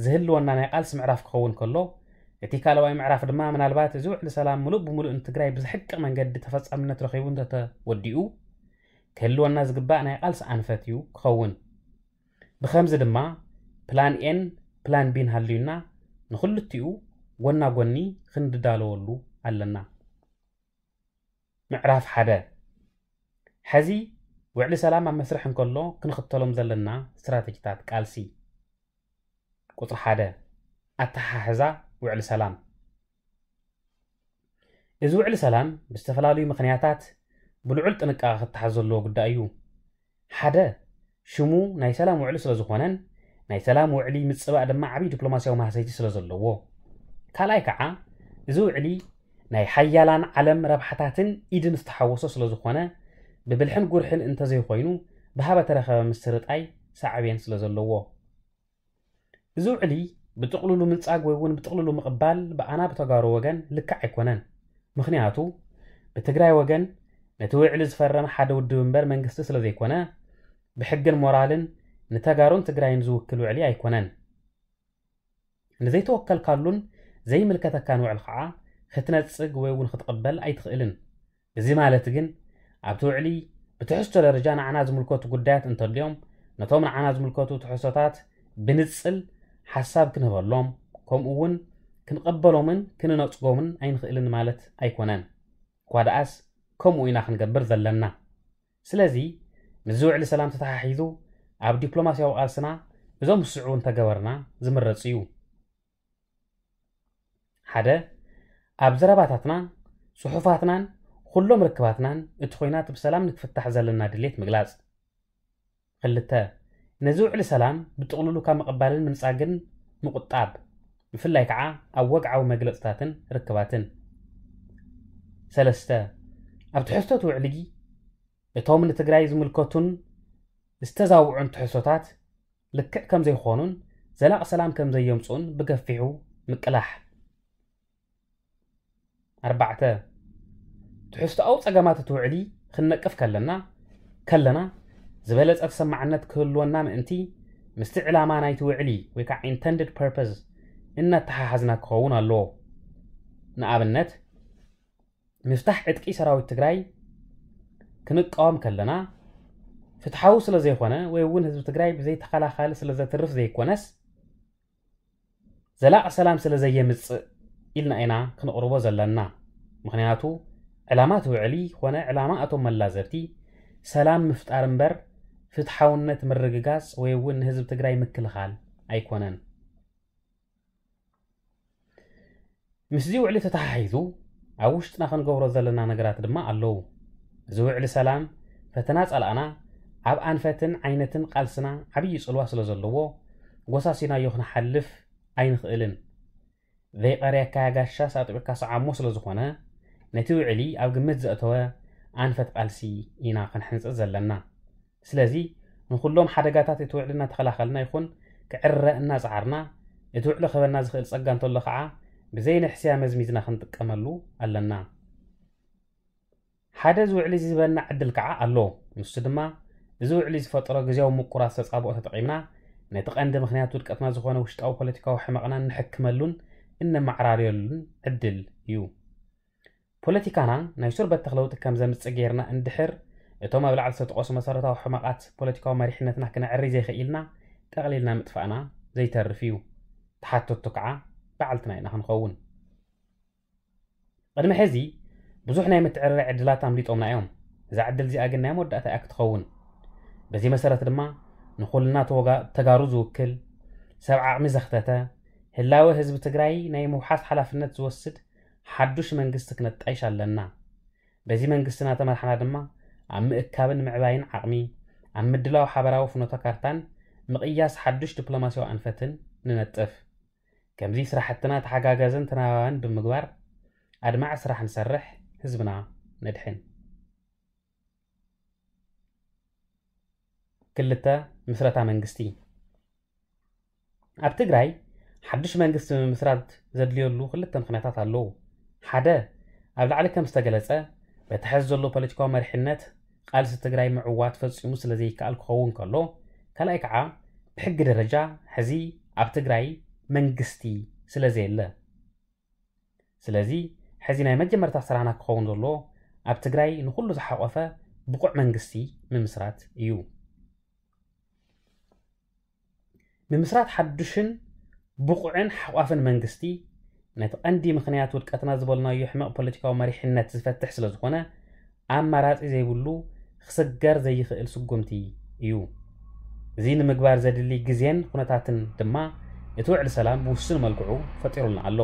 ዝህልወና ናይ ቃልሲ ምዕራፍ ክኸውን ከሎ እቲ ካልኣዋይ ምዕራፍ ድማ ምናልባት እዚ ውዕሊ ሰላም ሙሉእ ብምሉእ ንትግራይ ብዝሕቅቕ መንገዲ ተፈጻምነት ረኺቡ እንተተወዲኡ ክህልወና ዝግባእ ናይ ቃልሲ ኣንፈት እዩ ክኸውን ብከምዚ ድማ ፕላን ኤን ፕላን ቢን ሃልዩና ንኽልቲኡ ጎና ጎኒ ክንድዳለወሉ ኣለና ምዕራፍ ሓደ ሕዚ ውዕሊ ሰላም ኣብ መስርሕ እንከሎ ክንኽተሎም ዘለና እስትራተጂታት ቃልሲ ቁፅሪ ሓደ ኣተሓሕዛ ውዕሊ ሰላም እዚ ውዕሊ ሰላም ብዝተፈላለዩ ምኽንያታት ብልዑል ጥንቃቐ ክተሓዝ ዘለዎ ጉዳይ እዩ ሓደ ሽሙ ናይ ሰላም ውዕሊ ስለ ዝኾነን ናይ ሰላም ውዕሊ ምፅባእ ድማ ዓብዪ ዲፕሎማስያዊ ማህሰይቲ ስለ ዘለዎ ካልኣይ ከዓ እዚ ውዕሊ ናይ ሓያላን ዓለም ረብሓታትን ኢድን ዝተሓወሶ ስለ ዝኾነ ብብልሕን ጉርሕን እንተዘይኮይኑ ብሃበ ተረኸበ ምስርጣይ ሳዕብየን ስለ ዘለዎ እዚ ውዕሊ ብጥቕልሉ ምንጻግ ወይ እውን ብጥቕልሉ ምቕባል ብኣና ብተጋሩ ወገን ልክዕ ኣይኮነን ምክንያቱ ብትግራይ ወገን ነቲ ውዕሊ ዝፈረመ ሓደ ውድብ እምበር መንግስቲ ስለ ዘይኮነ ብሕግን ሞራልን نتاقارون تقرأين زوكلو علي أيكونان نزي توكل كارلون زي ملكتا كانوع الخعا ختنا تسق ويون ختقبل أي تخيلن زي ما لتقن عبتو علي بتحسو لرجان عناز ملكوت قدات انتر اليوم نتومن عناز ملكوت وتحسوتات بنتسل حساب كنبالوم كوم اوون كنقبلو من كننطقو من أي نخيلن مالت أيكونان كواد أس كوم وينا خنقبر ذلنا سلازي مزوع لسلام تتحيدو ኣብ ዲፕሎማስያዊ ቃልስና እዞም ዝስዕቡ እንተገበርና ዝምረፅ እዩ ሓደ ኣብ ዘረባታትና ፅሑፋትናን ኩሎም ርክባትናን እቲ ኩናት ብሰላም ንክፍታሕ ዘለና ድሌት ምግላፅ ክልተ ነዚ ውዕሊ ሰላም ብጥቕልሉ ካብ ምቕባልን ምንፃግን ምቁጣብ ብፍላይ ከዓ ኣብ ወግዓዊ መግለፅታትን ርክባትን ሰለስተ ኣብ ትሕዝቶት ውዕሊ እቶም ንትግራይ ዝምልከቱን ዝተዛውዑን ትሕሶታት ልክዕ ከም ዘይኾኑን ዘላቕ ሰላም ከም ዘየምፅኡን ብገፊሑ ምቅላሕ ኣርባዕተ ትሕዝቶኣዊ ፀገማት እቲ ውዕሊ ክንነቅፍ ከለና ከለና ዝበለፀ ተሰማዕነት ክህልወና ምእንቲ ምስቲ ዕላማ ናይቲ ውዕሊ ወይ ከዓ ኢንተንደድ ፐርፐዝ እናተሓሓዝና ክኸውን ኣለዎ ንኣብነት ምፍታሕ ዕጥቂ ሰራዊት ትግራይ ክንቃወም ከለና فتحو سلا زي خونا ويون هذب تقرأي بزي تخلى خالص سلا زي ترف زي كونس زلا السلام سلا زي يمس إلنا إنا كن أروبا زلنا مخنياتو علاماته علي خونا علاماته من لازرتي سلام مفت أرنبر فتحو النت من رجاس ويون هذب تقرأي مكل خال أي كونن مسديو علي تتحيزو عوشتنا خن قبر زلنا نقرات دماء اللو زوع لسلام فتناس على أنا ኣብ ኣንፈትን ዓይነትን ቃልስና ዓብዪ ፅልዋ ስለ ዘለዎ ጎሳሲናዮ ክንሓልፍ ኣይንኽእልን ዘይቐርየካ ጋሻ ሳጥብካ ሰዓሞ ስለ ዝኾነ ነቲ ውዕሊ ኣብ ግምት ዘእተወ ኣንፈት ቃልሲ ኢና ክንሕንፅእ ዘለና ስለዚ ንኩሎም ሓደጋታት እቲ ውዕሊ እናተኸላኸልና ይኹን ክዕረ እናፀዓርና እቲ ውዕሊ ክበና ዝኽእል ፀጋ እንተሎ ከዓ ብዘይንሕስያ መዝሚዝና ክንጥቀመሉ ኣለና ሓደ ዝውዕሊ ዝበና ዕድል ከዓ ኣሎ ንሱ ድማ እዚ ውዕሊ ዝፈጥሮ ግዜያዊ ምቁራት ዝተፃብኦ ተጠቒምና ነቲ ቀንዲ ምክንያት ውድቀትና ዝኾነ ውሽጣዊ ፖለቲካዊ ሕመቕና ንሕክመሉን እነማዕራርየሉን ዕድል እዩ ፖለቲካና ናይ ሱርበት ተክለውጢ ከም ዘምፅእ ጌርና እንድሕር እቶም ኣብ ላዕሊ ዝተጠቐሱ መሰረታዊ ሕማቓት ፖለቲካዊ መሪሕነትና ክነዕሪ ዘይኽኢልና ጠቕሊልና ምጥፋእና ዘይተርፍ እዩ ተሓተቱ ከዓ በዓልትና ኢና ክንኸውን ቅድሚ ሕዚ ብዙሕ ናይ ምትዕርራይ ዕድላት ኣምሊጦምና እዮም እዛ ዕድል እዚኣ ግን ናይ መወዳእታ እያ ክትኸውን በዚ መሰረት ድማ ንኩልና ተጋሩ ዝውክል ሰብ ዓቕሚ ዘኽተተ ህላወ ህዝቢ ትግራይ ናይ ምውሓት ሓላፍነት ዝወስድ ሓዱሽ መንግስቲ ክነጣይሽ ኣለና በዚ መንግስቲ ተመርሓና ድማ ኣብ ምእካብን ምዕባይን ዓቕሚ ኣብ ምድላዊ ሓበራዊ ፍኖቶ ካርታን ምቕያስ ሓዱሽ ዲፕሎማስያዊ ኣንፈትን ንነጥፍ ከምዚ ስራሕትና ተሓጋገዘን ተናባባን ብምግባር ኣድማዕ ስራሕ ንሰርሕ ህዝብና ነድሕን ክልተ ምስረታ መንግስቲ ኣብ ትግራይ ሓድሽ መንግስቲ ምምስራት ዘድልየሉ ክልተ ምክንያታት ኣለዉ ሓደ ኣብ ላዕሊ ከም ዝተገለጸ በቲ ሕዚ ዘሎ ፖለቲካዊ መሪሕነት ቃልሲ ትግራይ ምዕዋት ፈጺሙ ስለ ዘይከኣል ክኸውን ከሎ ካልኣይ ከዓ ብሕጊ ደረጃ ሕዚ ኣብ ትግራይ መንግስቲ ስለ ዘየለ ስለዚ ሕዚ ናይ መጀመርታ ስራሕና ክኸውን ዘሎ ኣብ ትግራይ ንኩሉ ዝሓቆፈ ብቁዕ መንግስቲ ምምስራት እዩ ንምስራት ሓዱሽን ብቑዕን ሓቋፍን መንግስቲ ነቲ ቀንዲ ምክንያት ውድቀትና ዝበልናዮ ሕመቕ ፖለቲካዊ መሪሕነት ዝፈትሕ ስለ ዝኾነ ኣማራፂ ዘይብሉ ክስገር ዘይኽእል ስጉምቲ እዩ እዚ ንምግባር ዘድሊ ግዜን ኩነታትን ድማ እቲ ውዕሊ ሰላም ብውስን መልክዑ ፈጢሩልና ኣሎ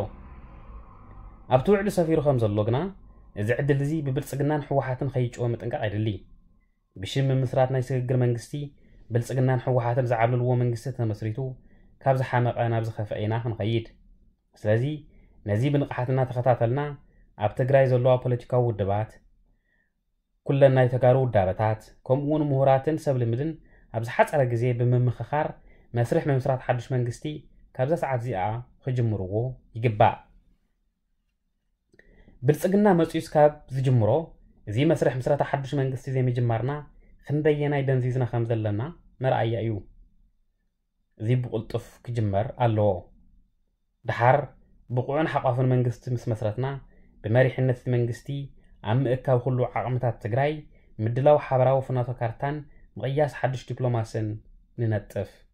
ኣብቲ ውዕሊ ሰፊሩ ከም ዘሎ ግና እዚ ዕድል እዚ ብብልፅግናን ሕወሓትን ከይጭወ ምጥንቃቕ የድሊ ብሽም ምስራት ናይ ስግግር መንግስቲ ብልፅግናን ሕወሓትን ዝዓብልልዎ መንግስቲ ተመስሪቱ ካብ ዝሓመቐ ናብ ዝኸፍአ ኢና ክንኸይድ ስለዚ ነዚ ብንቕሓትና ተኸታተልና ኣብ ትግራይ ዘለዋ ፖለቲካዊ ውድባት ኩለን ናይ ተጋሩ ውዳበታት ከምኡውን ምሁራትን ሰብ ልምድን ኣብ ዝሓፀረ ግዜ ብምምኽኻር መስርሕ ምምስራት ሓዱሽ መንግስቲ ካብዛ ሰዓት እዚኣ ክጅምርዎ ይግባእ ብልፅግና መፅኡ ስካብ ዝጅምሮ እዚ መስርሕ ምስረታ ሓዱሽ መንግስቲ ዘይምጅማርና سندينا ايدن زيزنا خمزل لنا نرأي ايو زي بقول طف كجمر اللو دحر بقوعن حقافن منقستي مس مسرتنا بماريح النسي منقستي عم اكا وخلو عقمتا تقراي مدلاو حابراو فناتو كارتان مغياس حدش دبلوماسن ننتف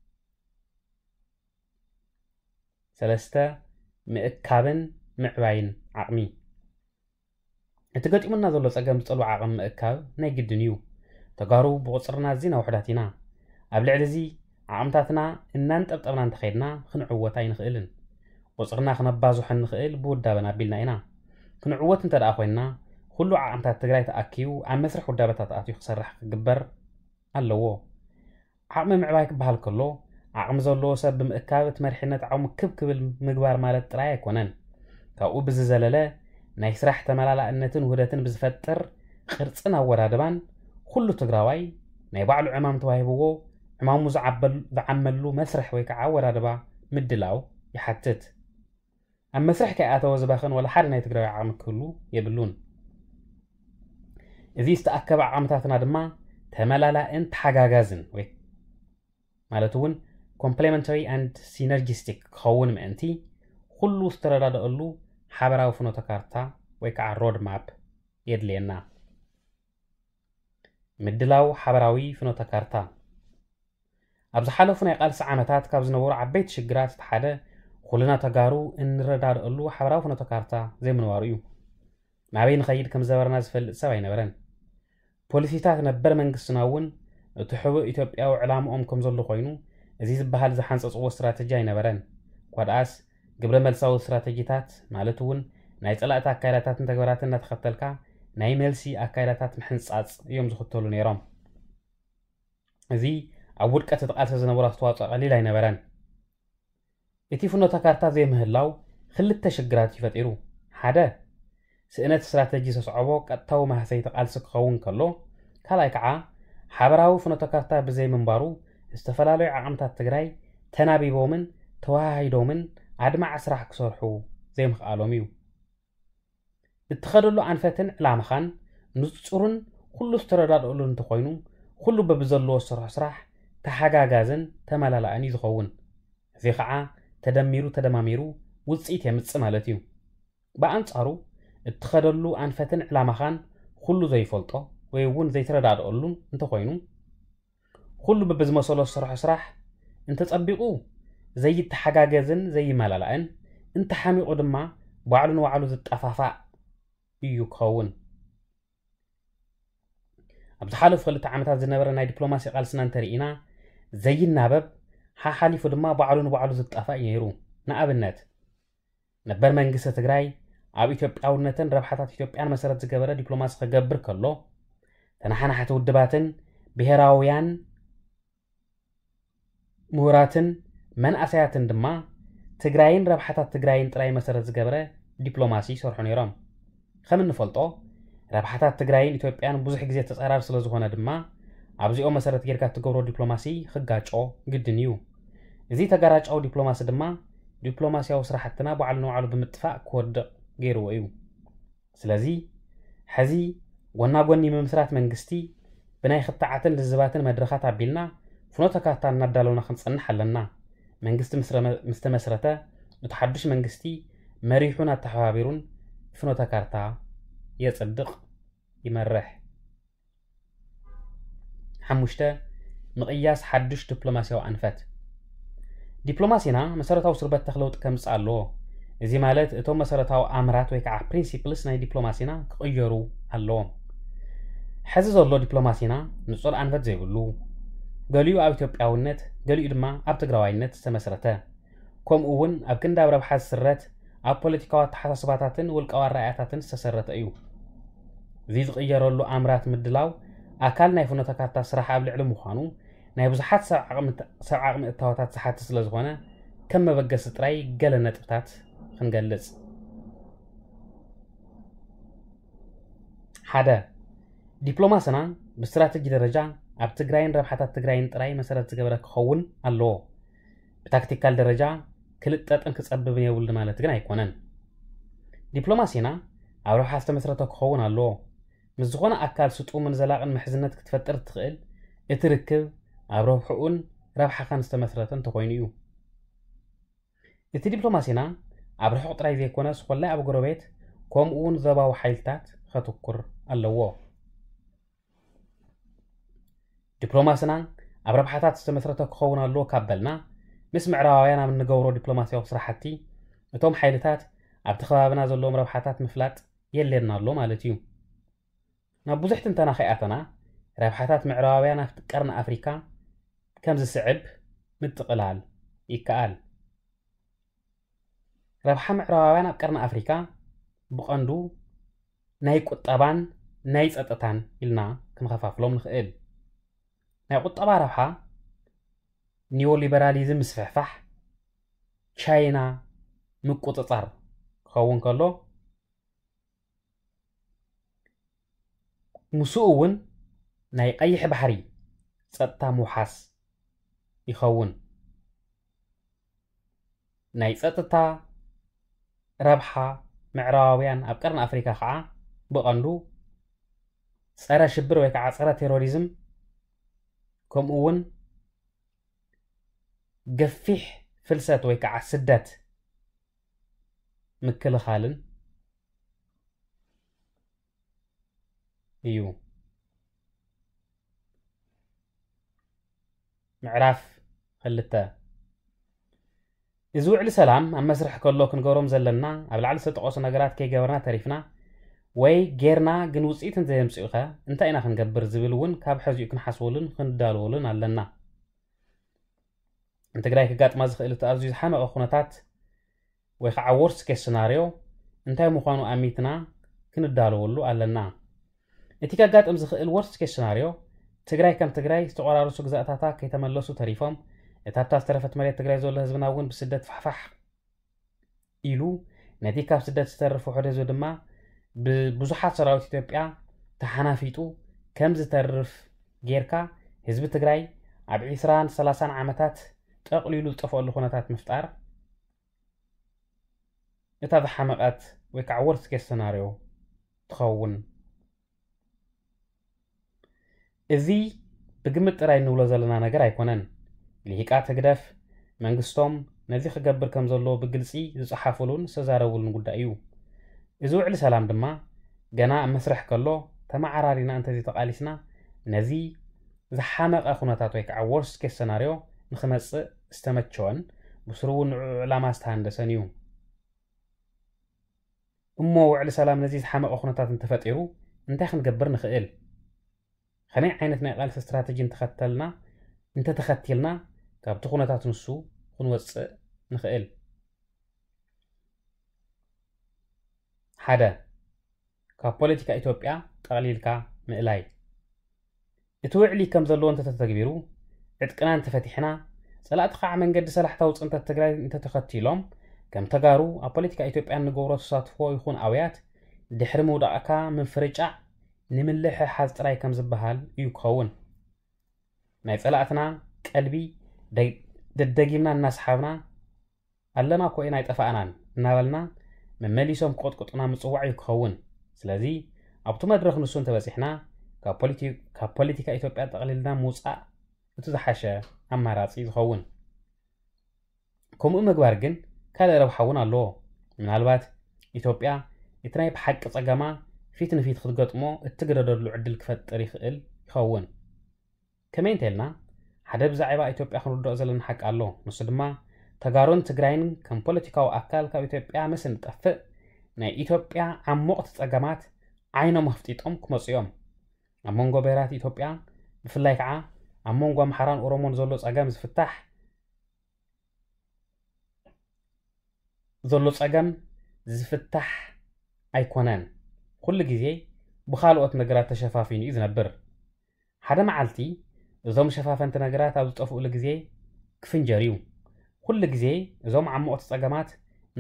سلستا مئكابن معباين عقمي انت قد يمنا ذولو ساقام تسألو عقم مئكاب نايق الدنيو ተጋሩ ብቑፅርና እዚ ናውሕዳት ኢና ኣብ ልዕሊ እዚ ዓቕምታትና እናንጠብጠብና እንተኸድና ክንዕወት ኣይንኽእልን ቁፅርና ክነባዝሖ ንኽእል ብውዳበን ኣቢልና ኢና ክንዕወት እንተ ደኣ ኮይንና ኩሉ ዓቕምታት ትግራይ ተኣኪቡ ኣብ መስርሕ ውዳበታት ኣትዩ ክሰርሕ ክግበር ኣለዎ ዓቕሚ ምዕባይ ክበሃል ከሎ ዓቕሚ ዘለዎ ሰብ ብምእካብ እቲ መሪሕነት ዓቕሚ ክብ ክብል ምግባር ማለት ጥራይ ኣይኮነን ካብኡ ብዝዘለለ ናይ ስራሕ ተመላላእነትን ውህደትን ብዝፈጥር ቅርፅን ኣወዳድባን ኩሉ ትግራዋይ ናይ ባዕሉ ዕማም ተዋሂብዎ ዕማሙ ዝዓመሉ መስርሕ ወይ ከዓ ኣወዳድባ ምድላው ይሓትት ኣብ መስርሕ ከይኣተወ ዝባኽን ወላ ሓደ ናይ ትግራዊ ዓቕሚ ክህሉ የብሉን እዚ ዝተኣከበ ዓቕምታትና ድማ ተመላላእን ተሓጋጋዝን ወይ ማለት እውን ኮምፕሌመንታሪ ኣንድ ሲነርጂስቲክ ክኸውን ምእንቲ ኩሉ ዝተረዳደአሉ ሓበራዊ ፍኖተ ካርታ ወይ ከዓ ሮድማፕ የድልየና ምድላው ሓበራዊ ፍኖተ ካርታ ኣብ ዝሓለፉ ናይ ቃልሲ ዓመታት ካብ ዝነበሩ ዓበይቲ ሽግራት እቲ ሓደ ኩሉና ተጋሩ እንረዳድአሉ ሓበራዊ ፍኖተ ካርታ ዘይምንባሩ እዩ ናበይ ንኸይድ ከም ዝነበረና ዝፈልጥ ሰብ ኣይነበረን ፖሊሲታት ነበር መንግስትና እውን እቲ ሕቡእ ኢትዮጵያዊ ዕላምኦም ከም ዘሎ ኮይኑ እዚ ዝበሃል ዝሓንፀፅዎ እስትራተጂ ኣይነበረን ኳድኣስ ግብረ መልሳዊ እስትራተጂታት ማለት እውን ናይ ፀላእቲ ኣካይዳታትን ተግባራትን እናተኸተልካ ናይ መልሲ ኣካይዳታት ምሕንፃፅ እዮም ዝኽተሉ ነይሮም እዚ ኣብ ውድቀት ተጠቓልሰ ቃልሲ ዝነበሩ ኣስተዋፅኦ ቀሊል ኣይነበረን እቲ ፍኖታ ካርታ ዘይምህላው ክልተ ሽግራት ይፈጢሩ ሓደ ስእነት እስትራተጂ ዘስዕቦ ቀጥታዊ ማህሰይ ተቓልሲ ክኸውን ከሎ ካልኣይ ከዓ ሓበራዊ ፍኖተ ካርታ ብዘይምንባሩ ዝተፈላለዩ ዓቕምታት ትግራይ ተናቢቦምን ተወሃሂዶምን ኣድማዕ ስራሕ ክሰርሑ ዘይምኽኣሎም እዩ እትኸደሉ ኣንፈትን ዕላምኻን ንጹርን ኩሉ ዝተረዳድአሉ እንተኮይኑ ኩሉ በቢ ዘለዎ ስርሖ ስራሕ ተሓጋጋዝን ተመላላእን እዩ ዝኸውን እዚ ከዓ ተደሚሩ ተደማሚሩ ውፅኢት የምፅእ ማለት እዩ ብኣንጻሩ እትኸደሉ ኣንፈትን ዕላማኻን ኩሉ ዘይፈልጦ ወይ እውን ዘይተረዳድአሉን እንተኮይኑ ኩሉ ብብዝመሰሎ ዝሰርሖ ስራሕ እንተፀቢቑ ዘይተሓጋገዝን ዘይመላላእን እንተሓሚቑ ድማ ባዕሉ ንባዕሉ ዝጠፋፋእ እዩ ኣብ ዝሓለፉ ክልተ ዓመታት ዝነበረ ናይ ዲፕሎማሲ ቃልስና እንተርኢና ዘይናበብ ሓሓሊፉ ድማ ባዕሉ ንባዕሉ ዝጠፋእ ነይሩ ንኣብነት ነበር መንግስቲ ትግራይ ኣብ ኢትዮጵያውነትን ረብሓታት ኢትዮጵያን መሰረት ዝገበረ ዲፕሎማሲ ክገብር ከሎ ተናሓናሓቲ ውድባትን ብሄራውያን ምሁራትን መናእሰያትን ድማ ትግራይን ረብሓታት ትግራይን ጥራይ መሰረት ዝገበረ ዲፕሎማሲ ይሰርሑ ነይሮም ከምንፈልጦ ረብሓታት ትግራይን ኢትዮጵያን ብዙሕ ግዜ ተፀራር ስለ ዝኾነ ድማ ኣብዚኦም መሰረት ጌርካ እትገብሮ ዲፕሎማሲ ክጋጮ ግድን እዩ እዚ ተጋራጫዊ ዲፕሎማሲ ድማ ዲፕሎማስያዊ ስራሕትና ባዕሉ ንባዕሉ ብምጥፋእ ክወድቕ ገይርዎ እዩ ስለዚ ሕዚ ጎና ጎኒ ምምስራት መንግስቲ ብናይ ክታዓትን ልዝባትን መድረኻት ኣቢልና ፍኖ ተካታ እናዳለውና ክንፀንሕ ኣለና መንግስቲ ምስተመስረተ ተመስረተ ሓዱሽ መንግስቲ መሪሑን ኣተሓባቢሩን ፍኖተ ካርታ የፅድቕ ይመርሕ ሓሙሽተ ምቕያስ ሓድሽ ዲፕሎማስያዊ ኣንፈት ዲፕሎማሲና መሰረታዊ ስርበት ተክለውጥ ከምፅ ኣለዎ እዚ ማለት እቶም መሰረታዊ ኣምራት ወይ ከዓ ፕሪንሲፕልስ ናይ ዲፕሎማሲና ክቕየሩ ኣለዎም ሕዚ ዘሎ ዲፕሎማሲና ንፁር ኣንፈት ዘይብሉ ገሊኡ ኣብ ኢትዮጵያውነት ገሊኡ ድማ ኣብ ትግራዋይነት ዝተመስረተ ከምኡ እውን ኣብ ክንዳብ ረብሓ ዝስረት ኣብ ፖለቲካዊ ኣተሓሳስባታትን ውልቃዊ ኣረኣያታትን ዝተሰረተ እዩ እዚ ዝቕየረሉ ኣምራት ምድላው ኣካል ናይ ፍኖተ ካርታ ስራሕ ኣብ ልዕሊ ምዃኑ ናይ ብዙሓት ሰብ ዓቕሚ እታወታት ዝሓቲ ስለ ዝኾነ ከም መበገሲ ጥራይ ገለ ነጥብታት ክንገልጽ ሓደ ዲፕሎማስና ብስትራተጂ ደረጃ ኣብ ትግራይን ረብሓታት ትግራይን ጥራይ መሰረት ዝገበረ ክኸውን ኣለዎ ብታክቲካል ደረጃ ክልጠጥን ክጸብብን የብሉ ማለት ግን ኣይኮነን ዲፕሎማሲና ኣብ ረብሓ ዝተመስረተ ክኸውን ኣለዎ ምስ ዝኾነ ኣካል ስጡምን ዘላቕን ምሕዝነት ክትፈጥር እትኽእል እቲ ርክብ ኣብ ረብሕኡን ረብሓኻን ዝተመስረተ እንተኮይኑ እዩ እቲ ዲፕሎማሲና ኣብ ርሑቕ ጥራይ ዘይኮነስ ኮላይ ኣብ ጎረቤት ከምኡ እውን ዘባዊ ሓይልታት ከትኩር ኣለዎ ዲፕሎማሲና ኣብ ረብሓታት ዝተመስረተ ክኸውን ኣለዎ ካበልና مسمع راي من نجورو دبلوماسيا وصراحتي اتوم حيلتات ابت خبابنا زلوم ربحاتات مفلات يلي لنا اللوم مالتيو نبوزحت انت انا خياتنا ربحاتات معراوي انا في قرن افريكا كم زسعب متقلال يكال ربح معراوي انا في قرن افريكا بقندو ناي قطبان ناي صطتان يلنا كم خفاف لوم نخيل ناي قطبا ربحه ኒዮሊበራሊዝም ምስፍሕፋሕ ቻይና ምቁፅፃር ክኸውን ከሎ ምስኡ እውን ናይ ቀይሕ ባሕሪ ፀጥታ ምውሓስ ይኸውን ናይ ፀጥታ ረብሓ ምዕራባውያን ኣብ ቀርኒ ኣፍሪካ ከዓ ብቐንዱ ፀረ ሽብር ወይ ከዓ ፀረ ቴሮሪዝም ከምኡ እውን قفيح فلسات ويكع سدات مكل خالن ايو معرف خلتا ازوع لسلام عم مسرح كله كنقورم زلنا عبل عالسة تقوص نقرات كي قورنا تاريفنا وي غيرنا جنوس ايتن زي مسيوخا انت اينا خنقبر زبلون كاب حزيو كن حسولن خن دالولن علنا ንትግራይ ክጋጥማ ዝኽእል እቲ ኣዝዩ ዝሓመቐ ኩነታት ወይ ከዓ ወርስ ኬስ ሰናርዮ እንታይ ምዃኑ ኣሚትና ክንዳለወሉ ኣለና እቲ ከጋጥም ዝኽእል ወርስ ኬስ ሰናርዮ ትግራይ ከም ትግራይ ዝተቆራርሱ ግዛእታታ ከይተመለሱ ተሪፎም እታታ ዝተረፈት መሬት ትግራይ ዘሎ ህዝብና እውን ብስደት ፋሕፋሕ ኢሉ ነቲ ካብ ስደት ዝተርፍ ውሑድ ህዝቢ ድማ ብብዙሓት ሰራዊት ኢትዮጵያ ተሓናፊጡ ከም ዝተርፍ ጌርካ ህዝቢ ትግራይ ኣብ 20 30 ዓመታት ጠቕሊሉ ዝጠፍአሉ ኩነታት ምፍጣር እታ ዝሓመቐት ወይ ከዓ ወርስ ኬስ ሰናርዮ ትኸውን እዚ ብግምት ጥራይ እንብሎ ዘለና ነገር ኣይኮነን ልሂቃት ህግደፍ መንግስቶም ነዚ ክገብር ከም ዘለዎ ብግልፂ ዝፀሓፍሉን ዝተዛረብሉን ጉዳይ እዩ እዚ ውዕሊ ሰላም ድማ ገና መስርሕ ከሎ ተማዓራሪና እንተዘይተቃሊስና ነዚ ዝሓመቐ ኩነታት ወይ ከዓ ወርስ ኬስ ሰናርዮ ንክመፅእ استمتشون بسرون لا ماستهان دسانيو أمو على سلام نزيز حما أخونا تاتن تفتيرو انت خن قبرنا خيل خني عينتنا قال استراتيجي انت خطلنا انت تخطيلنا كاب تخونا تاتن السو خن وص نخيل حدا كاب بوليتيكا إثيوبيا تغليل كا مئلاي اتوعلي كم زلو انت تتكبيرو اتقنا انت فتحنا ፀላእቲ ከዓ መንገዲ ሰላሕታዊ ፅንተት ትግራይ እንተተኸቲሎም ከም ተጋሩ ኣብ ፖለቲካ ኢትዮጵያ ንገብሮ ተሳትፎ ይኹን ኣብያት ድሕሪ ምውዳቕካ ምፍርጫዕ ንምልሕ ንምልሕሓዝ ጥራይ ከም ዝበሃል እዩ ክኸውን ናይ ፀላእትና ቀልቢ ደደጊምና እናሰሓብና ኣለና ኮይና ኣይጠፋእናን እናበልና መመሊሶም ቆጥቁጥና ምፅዋዕ እዩ ክኸውን ስለዚ ኣብቲ መድረክ ንሱ እንተበፂሕና ካብ ፖለቲካ ኢትዮጵያ ጠቕሊልና ምውፃእ እቲ ዝሓሸ ኣማራፂ ይኸውን ከምኡ ምግባር ግን ካልእ ረብሓ እውን ኣለዎ ምናልባት ኢትዮጵያ እቲ ናይ ብሓቂ ፀገማ ፊት ንፊት ክትገጥሞ እትግረደሉ ዕድል ክፈጥር ይኽእል ይኸውን ከመይ እንተኢልና ሓደ ብዛዕባ ኢትዮጵያ ክንርድኦ ዘለና ሓቂ ኣሎ ንሱ ድማ ተጋሮን ትግራይን ከም ፖለቲካዊ ኣካል ካብ ኢትዮጵያ ምስ ንጠፍእ ናይ ኢትዮጵያ ዓሞቕቲ ፀገማት ዓይኖም ኣፍጢጦም ክመፁ እዮም ኣብ መንጎ ብሔራት ኢትዮጵያ ብፍላይ ከዓ ኣብ መንጎ ኣምሓራን ኦሮሞን ዘሎ ፀገም ዝፍታሕ ዘሎ ፀገም ዝፍታሕ ኣይኮነን ኩሉ ግዜ ብካልኦት ነገራት ተሸፋፊኑ እዩ ዝነብር ሓደ መዓልቲ እዞም ሸፋፈንቲ ነገራት ኣብ ዝጠፍእሉ ግዜ ክፍንጀር እዩ ኩሉ ግዜ እዞም ዓሞቕቲ ፀገማት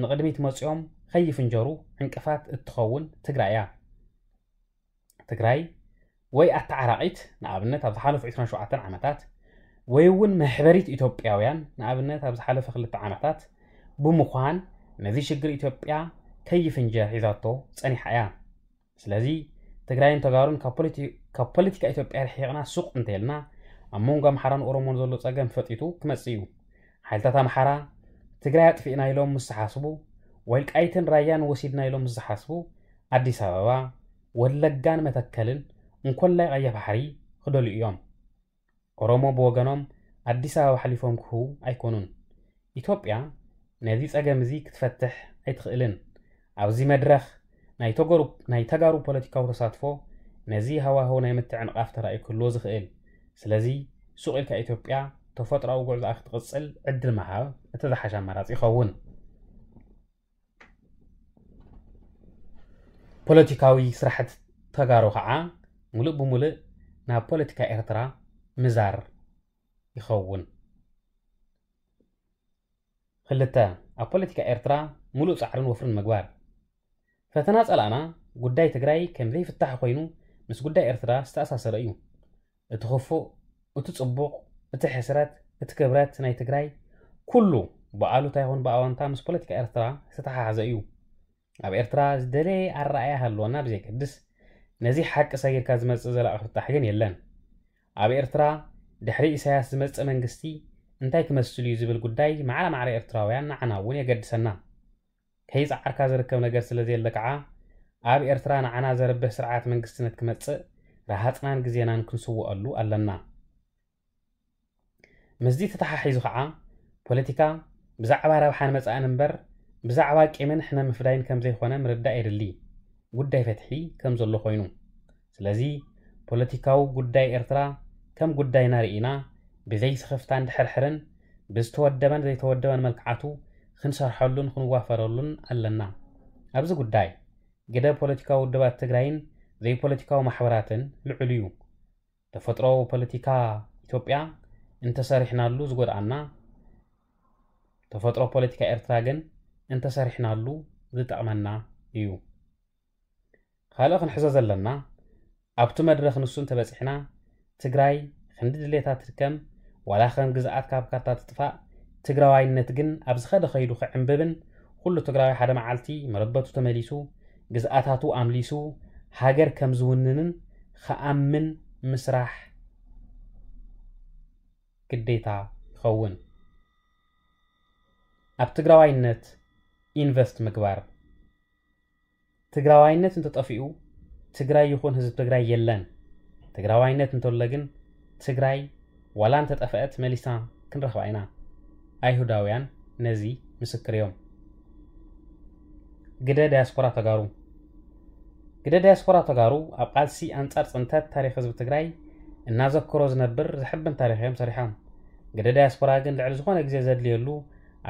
ንቕድሚት መፂኦም ከይፍንጀሩ ዕንቅፋት እትኸውን ትግራይ እያ ትግራይ ወይ ኣተዓራቒት ንኣብነት ኣብ ዝሓለፉ 27 ዓመታት ወይ እውን መሕበሪት ኢትዮጵያውያን ንኣብነት ኣብ ዝሓለፈ ክልተ ዓመታት ብምዃን ነዚ ሽግር ኢትዮጵያ ከይፍንጀር ሒዛቶ ፀኒሓ እያ ስለዚ ትግራይን ተጋሩን ካብ ፖለቲካ ኢትዮጵያ ርሒቕና ሱቕ እንተይልና ኣብ መንጎ ኣምሓራን ኦሮሞን ዘሎ ፀገም ፈጢቱ ክመፅእ እዩ ሓይልታት ኣምሓራ ትግራይ ኣጥፊእና ኢሎም ምስ ዝሓስቡ ወልቃይትን ራያን ወሲድና ኢሎም ምስ ዝሓስቡ ኣዲስ ኣበባ ወለጋን መተከልን እንኰላይ ቀየሕ ባሕሪ ክደልዩ እዮም ኦሮሞ ብወገኖም ኣዲስ ኣበባ ሓሊፎም ክህቡ ኣይኮኑን ኢትዮጵያ ነዚ ጸገም እዚ ክትፈትሕ ኣይትኽእልን ኣብዚ መድረኽ ናይ ተጋሩ ፖለቲካዊ ተሳትፎ ነዚ ሃዋህው ናይ ምትዕንቓፍ ተራእዩ ክህልዎ ዝኽእል ስለዚ ሱቕ ኢልካ ኢትዮጵያ ተፈጥሮኣዊ ጉዕዞኣ ክትቕፅል ዕድል ምሃብ እቲ ዝሓሸ ኣማራፂ ይኸውን ፖለቲካዊ ስራሕቲ ተጋሩ ከዓ ሙሉእ ብሙሉእ ናብ ፖለቲካ ኤርትራ ምዛር ይኸውን ክልተ ኣብ ፖለቲካ ኤርትራ ሙሉእ ፃዕርን ወፍርን ምግባር ፈተና ፀላእና ጉዳይ ትግራይ ከም ዘይፍታሕ ኮይኑ ምስ ጉዳይ ኤርትራ ዝተኣሳሰረ እዩ እቲ ክፉእ እቲ ፅቡቕ እቲ ሕስረት እቲ ክብረት ናይ ትግራይ ኩሉ ብኣሉታ ይኹን ብኣወንታ ምስ ፖለቲካ ኤርትራ ዝተተሓሓዘ እዩ ኣብ ኤርትራ ዝደለየ ኣረኣያ ሃለወና ብዘይቅድስ ነዚ ሓቂ ሰጊርካ ዝመፅእ ዘለኣኺ ፍታሕ ግን የለን ኣብ ኤርትራ ድሕሪ ኢሳያስ ዝመፅእ መንግስቲ እንታይ ክመስል እዩ ዝብል ጉዳይ መዓላ ማዕረ ኤርትራውያን ንዓና እውን የገድሰና ከይፃዓርካ ዝርከብ ነገር ስለ ዘየለ ከዓ ኣብ ኤርትራ ንዓና ዘረበህ ስርዓት መንግስትነት ክመፅእ ረሃፅናን ግዜናን ክንስውአሉ ኣለና ምስዚ ተተሓሒዙ ከዓ ፖለቲካ ብዛዕባ ረብሓን መፃእን እምበር ብዛዕባ ቂምን ሕነ ምፍዳይን ከም ዘይኮነ ምርዳእ የድሊ ጉዳይ ፈትሒ ከም ዘሎ ኮይኑ ስለዚ ፖለቲካዊ ጉዳይ ኤርትራ ከም ጉዳይና ርኢና ብዘይስኽፍታን ድሕርሕርን ብዝተወደበን ዘይተወደበን መልክዓቱ ክንሰርሐሉን ክንዋፈረሉን ኣለና ኣብዚ ጉዳይ ግደ ፖለቲካዊ ውድባት ትግራይን ዘይፖለቲካዊ ማሕበራትን ልዑል እዩ ተፈጥሮ ፖለቲካ ኢትዮጵያ እንተሰሪሕናሉ ዝጎድኣና ተፈጥሮ ፖለቲካ ኤርትራ ግን እንተሰሪሕናሉ ዝጠቕመና እዩ ካልእ ክንሕዞ ዘለና ኣብቲ መድረክ ንሱ እንተበፂሕና ትግራይ ክንዲ ድሌታ ትርከም ዋላ ከም ግዝኣት ካብ ካርታ ትጥፋእ ትግራዋይነት ግን ኣብ ዝኸደ ኸይዱ ክዕምብብን ኩሉ ትግራዊ ሓደ መዓልቲ መረበቱ ተመሊሱ ግዝኣታቱ ኣምሊሱ ሃገር ከም ዝውንንን ከኣምን ምስራሕ ግዴታ ይኸውን ኣብ ትግራዋይነት ኢንቨስት ምግባር ትግራዋይነት እንተጠፊኡ ትግራይ ይኹን ህዝብ ትግራይ የለን ትግራዋይነት እንተሎ ግን ትግራይ ዋላ እንተጠፍአት መሊሳ ክንረኽባ ኢና ኣይሁዳውያን ነዚ ምስክር እዮም ግደ ዳያስፖራ ተጋሩ ግደ ዳያስፖራ ተጋሩ ኣብ ቃልሲ ኣንጻር ፅንተት ታሪክ ህዝቢ ትግራይ እናዘክሮ ዝነብር ዝሕብን ታሪክ እዮም ሰሪሖም ግደ ዳያስፖራ ግን ልዕሊ ዝኾነ ግዜ ዘድልየሉ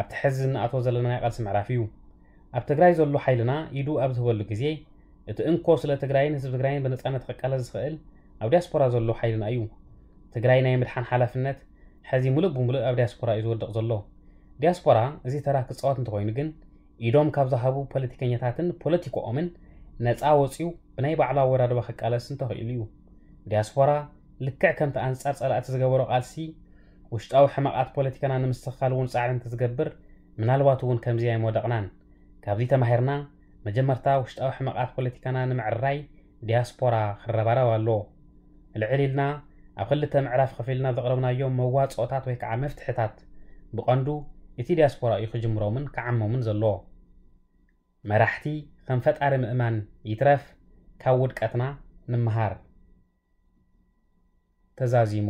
ኣብቲ ሕዚ እንኣቶ ዘለና ናይ ቃልሲ ምዕራፍ እዩ ኣብ ትግራይ ዘሎ ሓይልና ኢዱ ኣብ ዝህበሉ ግዜ እቲ እንኮ ስለ ትግራይን ህዝቢ ትግራይን ብነፃነት ክቀለ ዝኽእል ኣብ ዲያስፖራ ዘሎ ሓይልና እዩ ትግራይ ናይ ምድሓን ሓላፍነት ሕዚ ሙሉእ ብምሉእ ኣብ ዲያስፖራ እዩ ዝወድቕ ዘሎ ዲያስፖራ እዚ ተራ ክፃወት እንተኮይኑ ግን ኢዶም ካብ ዝሃቡ ፖለቲከኛታትን ፖለቲኮኦምን ነፃ ወፂኡ ብናይ ባዕላዊ ኣወዳድባ ክቃለስ እንተኽኢሉ እዩ ዲያስፖራ ልክዕ ከምቲ ኣንፃር ፀላእቲ ዝገበሮ ቃልሲ ውሽጣዊ ሕማቓት ፖለቲካና ንምስትኽኻል እውን ፃዕሪ እንተዝገብር ምናልባት እውን ከምዚ ኣይመወደቕናን ካብዚ ተማሂርና መጀመርታ ውሽጣዊ ሕመቓት ፖለቲካና ንምዕራይ ዲያስፖራ ክረባረብ ኣለዎ ልዕል ኢልና ኣብ ክልተ ምዕራፍ ከፊልና ዘቕረብናዮም መዋፅኦታት ወይ ከዓ መፍትሕታት ብቐንዱ እቲ ዲያስፖራ እዩ ክጅምሮምን ክዓሞምን ዘለዎ መራሕቲ ከም ፈጣሪ ምእማን ይትረፍ ካብ ውድቀትና ንምሃር ተዛዚሙ